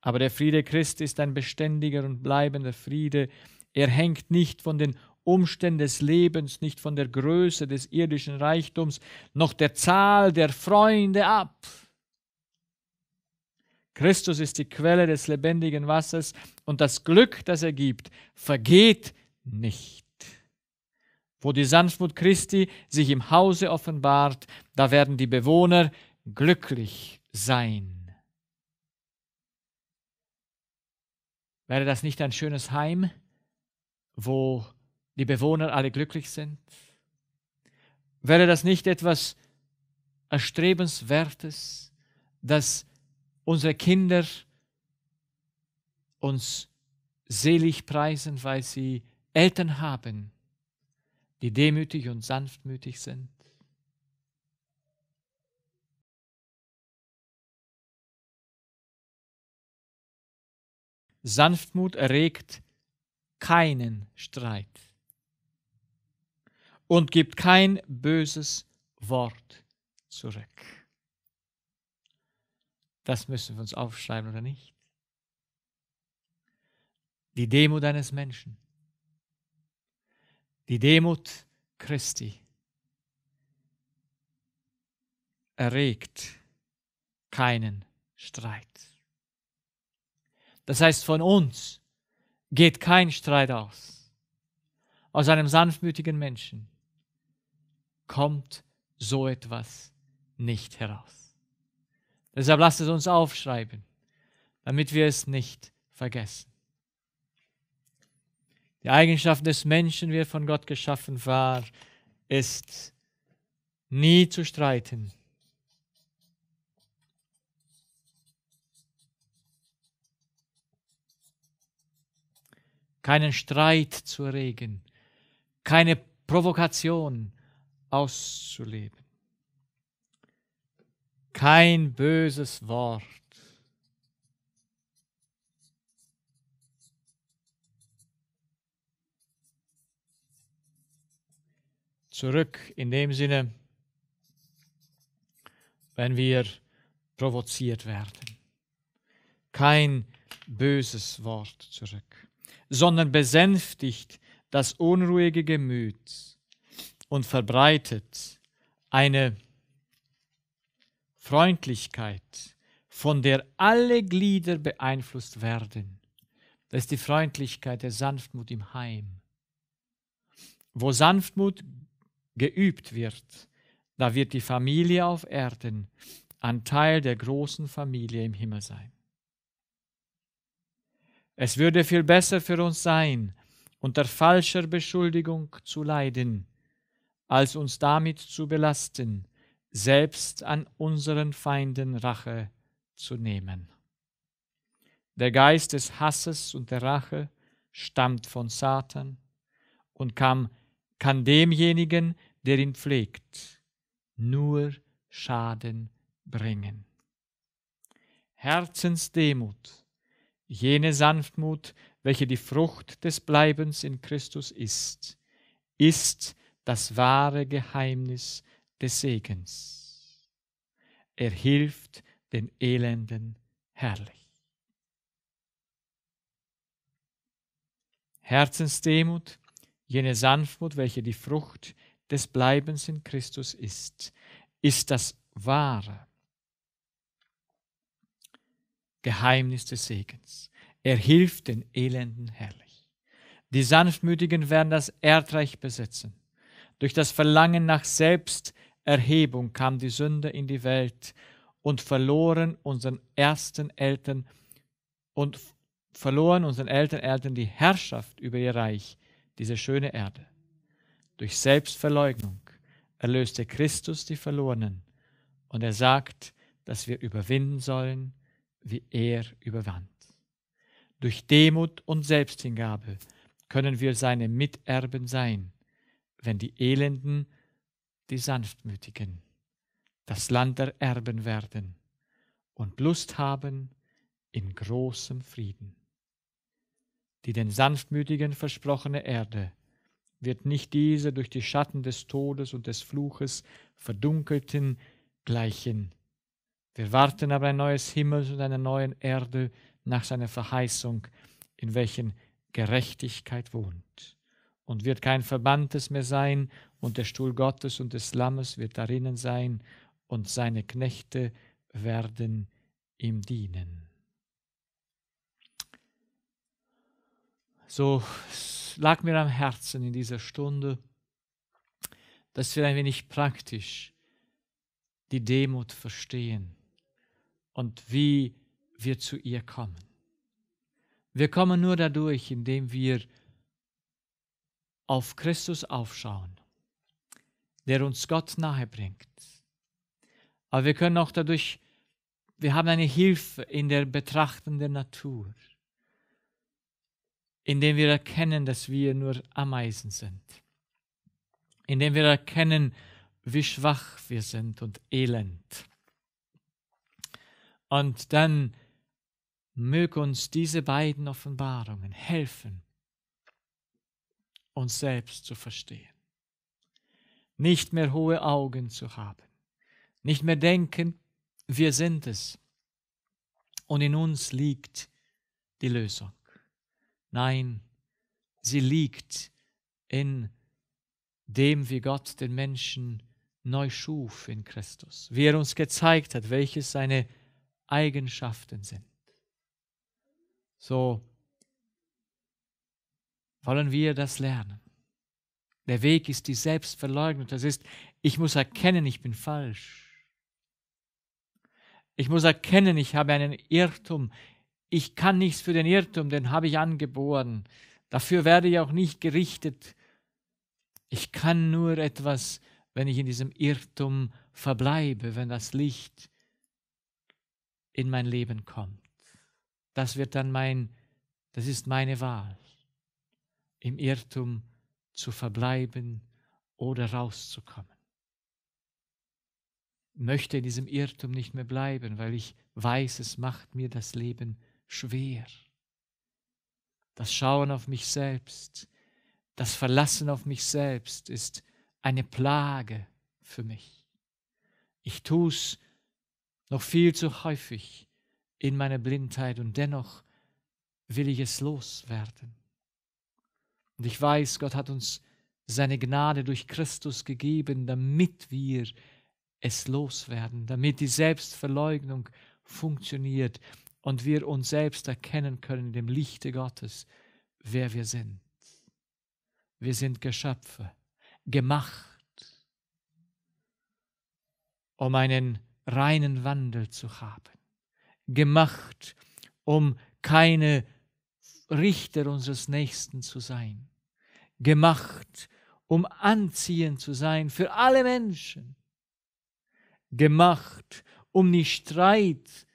Aber der Friede Christi ist ein beständiger und bleibender Friede. Er hängt nicht von den Umständen des Lebens, nicht von der Größe des irdischen Reichtums, noch der Zahl der Freunde ab. Christus ist die Quelle des lebendigen Wassers und das Glück, das er gibt, vergeht nicht nicht. Wo die Sanftmut Christi sich im Hause offenbart, da werden die Bewohner glücklich sein. Wäre das nicht ein schönes Heim, wo die Bewohner alle glücklich sind? Wäre das nicht etwas Erstrebenswertes, dass unsere Kinder uns selig preisen, weil sie Eltern haben, die demütig und sanftmütig sind. Sanftmut erregt keinen Streit und gibt kein böses Wort zurück. Das müssen wir uns aufschreiben oder nicht? Die Demut eines Menschen die Demut Christi erregt keinen Streit. Das heißt, von uns geht kein Streit aus. Aus einem sanftmütigen Menschen kommt so etwas nicht heraus. Deshalb lasst es uns aufschreiben, damit wir es nicht vergessen. Die Eigenschaft des Menschen, wie er von Gott geschaffen war, ist nie zu streiten. Keinen Streit zu erregen, keine Provokation auszuleben, kein böses Wort zurück. In dem Sinne, wenn wir provoziert werden. Kein böses Wort zurück, sondern besänftigt das unruhige Gemüt und verbreitet eine Freundlichkeit, von der alle Glieder beeinflusst werden. Das ist die Freundlichkeit der Sanftmut im Heim. Wo Sanftmut geübt wird, da wird die Familie auf Erden ein Teil der großen Familie im Himmel sein. Es würde viel besser für uns sein, unter falscher Beschuldigung zu leiden, als uns damit zu belasten, selbst an unseren Feinden Rache zu nehmen. Der Geist des Hasses und der Rache stammt von Satan und kann, kann demjenigen, der ihn pflegt, nur Schaden bringen. Herzensdemut, jene Sanftmut, welche die Frucht des Bleibens in Christus ist, ist das wahre Geheimnis des Segens. Er hilft den Elenden herrlich. Herzensdemut, jene Sanftmut, welche die Frucht des Bleibens in Christus ist, ist das wahre Geheimnis des Segens. Er hilft den Elenden herrlich. Die Sanftmütigen werden das Erdreich besetzen. Durch das Verlangen nach Selbsterhebung kam die Sünde in die Welt und verloren unseren ersten Eltern und verloren unseren Eltern Eltern die Herrschaft über ihr Reich, diese schöne Erde. Durch Selbstverleugnung erlöste Christus die Verlorenen und er sagt, dass wir überwinden sollen, wie er überwand. Durch Demut und Selbsthingabe können wir seine Miterben sein, wenn die Elenden, die Sanftmütigen, das Land der Erben werden und Lust haben in großem Frieden. Die den Sanftmütigen versprochene Erde wird nicht diese durch die Schatten des Todes und des Fluches verdunkelten gleichen. Wir warten aber ein neues Himmel und eine neue Erde nach seiner Verheißung, in welchen Gerechtigkeit wohnt. Und wird kein Verbanntes mehr sein, und der Stuhl Gottes und des Lammes wird darinnen sein, und seine Knechte werden ihm dienen. So, So das lag mir am Herzen in dieser Stunde, dass wir ein wenig praktisch die Demut verstehen und wie wir zu ihr kommen. Wir kommen nur dadurch, indem wir auf Christus aufschauen, der uns Gott nahe bringt. Aber wir können auch dadurch, wir haben eine Hilfe in der Betrachtung der Natur indem wir erkennen, dass wir nur Ameisen sind, indem wir erkennen, wie schwach wir sind und elend. Und dann möge uns diese beiden Offenbarungen helfen, uns selbst zu verstehen, nicht mehr hohe Augen zu haben, nicht mehr denken, wir sind es und in uns liegt die Lösung. Nein, sie liegt in dem, wie Gott den Menschen neu schuf in Christus, wie er uns gezeigt hat, welches seine Eigenschaften sind. So wollen wir das lernen. Der Weg ist die Selbstverleugnung. Das ist, ich muss erkennen, ich bin falsch. Ich muss erkennen, ich habe einen Irrtum ich kann nichts für den Irrtum, den habe ich angeboren. Dafür werde ich auch nicht gerichtet. Ich kann nur etwas, wenn ich in diesem Irrtum verbleibe, wenn das Licht in mein Leben kommt. Das wird dann mein, das ist meine Wahl, im Irrtum zu verbleiben oder rauszukommen. Ich möchte in diesem Irrtum nicht mehr bleiben, weil ich weiß, es macht mir das Leben schwer. Das Schauen auf mich selbst, das Verlassen auf mich selbst ist eine Plage für mich. Ich tu's noch viel zu häufig in meiner Blindheit und dennoch will ich es loswerden. Und ich weiß, Gott hat uns seine Gnade durch Christus gegeben, damit wir es loswerden, damit die Selbstverleugnung funktioniert, und wir uns selbst erkennen können in dem Lichte Gottes, wer wir sind. Wir sind Geschöpfe, gemacht, um einen reinen Wandel zu haben, gemacht, um keine Richter unseres Nächsten zu sein, gemacht, um anziehend zu sein für alle Menschen, gemacht, um nicht Streit zu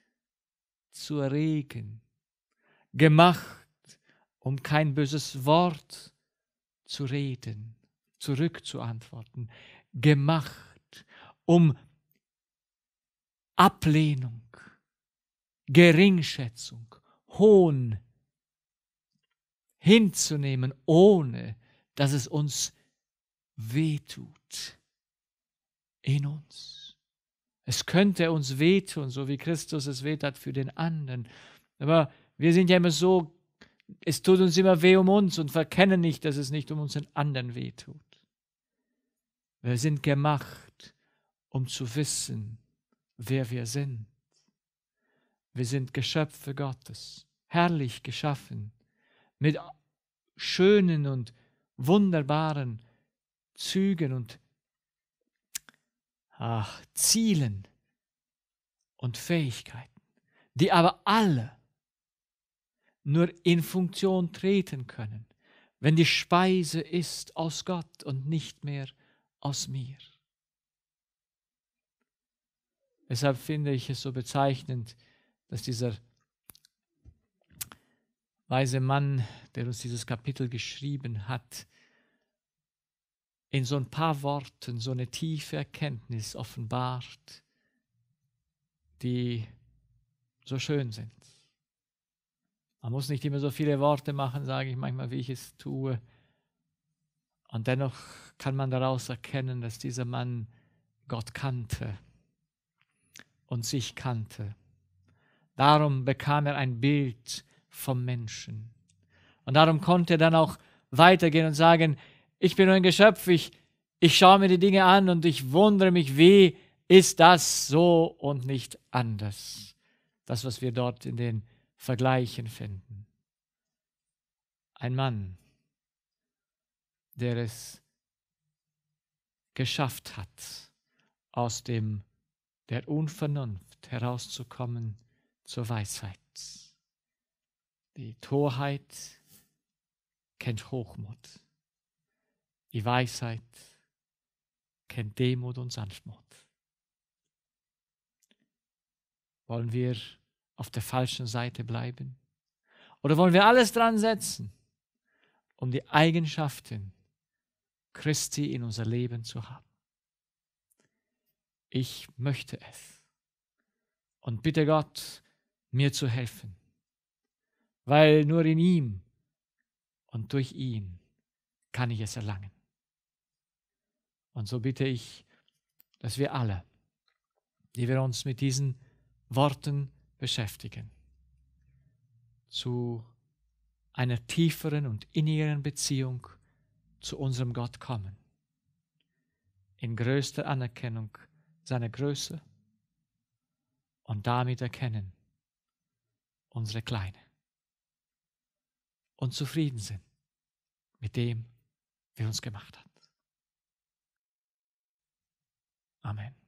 zu erregen, gemacht, um kein böses Wort zu reden, zurückzuantworten, gemacht, um Ablehnung, Geringschätzung, Hohn hinzunehmen, ohne dass es uns wehtut in uns. Es könnte uns wehtun, so wie Christus es weht hat für den anderen. Aber wir sind ja immer so, es tut uns immer weh um uns und verkennen nicht, dass es nicht um unseren anderen wehtut. Wir sind gemacht, um zu wissen, wer wir sind. Wir sind Geschöpfe Gottes, herrlich geschaffen, mit schönen und wunderbaren Zügen und Zügen ach, Zielen und Fähigkeiten, die aber alle nur in Funktion treten können, wenn die Speise ist aus Gott und nicht mehr aus mir. Deshalb finde ich es so bezeichnend, dass dieser weise Mann, der uns dieses Kapitel geschrieben hat, in so ein paar Worten so eine tiefe Erkenntnis offenbart, die so schön sind. Man muss nicht immer so viele Worte machen, sage ich manchmal, wie ich es tue. Und dennoch kann man daraus erkennen, dass dieser Mann Gott kannte und sich kannte. Darum bekam er ein Bild vom Menschen. Und darum konnte er dann auch weitergehen und sagen, ich bin nur ein Geschöpf, ich, ich schaue mir die Dinge an und ich wundere mich, wie ist das so und nicht anders. Das, was wir dort in den Vergleichen finden. Ein Mann, der es geschafft hat, aus dem der Unvernunft herauszukommen zur Weisheit. Die Torheit kennt Hochmut. Die Weisheit kennt Demut und Sanftmut. Wollen wir auf der falschen Seite bleiben? Oder wollen wir alles dran setzen, um die Eigenschaften Christi in unser Leben zu haben? Ich möchte es. Und bitte Gott, mir zu helfen, weil nur in ihm und durch ihn kann ich es erlangen. Und so bitte ich, dass wir alle, die wir uns mit diesen Worten beschäftigen, zu einer tieferen und innigeren Beziehung zu unserem Gott kommen, in größter Anerkennung seiner Größe und damit erkennen unsere Kleine und zufrieden sind mit dem, wie uns gemacht hat. Amen.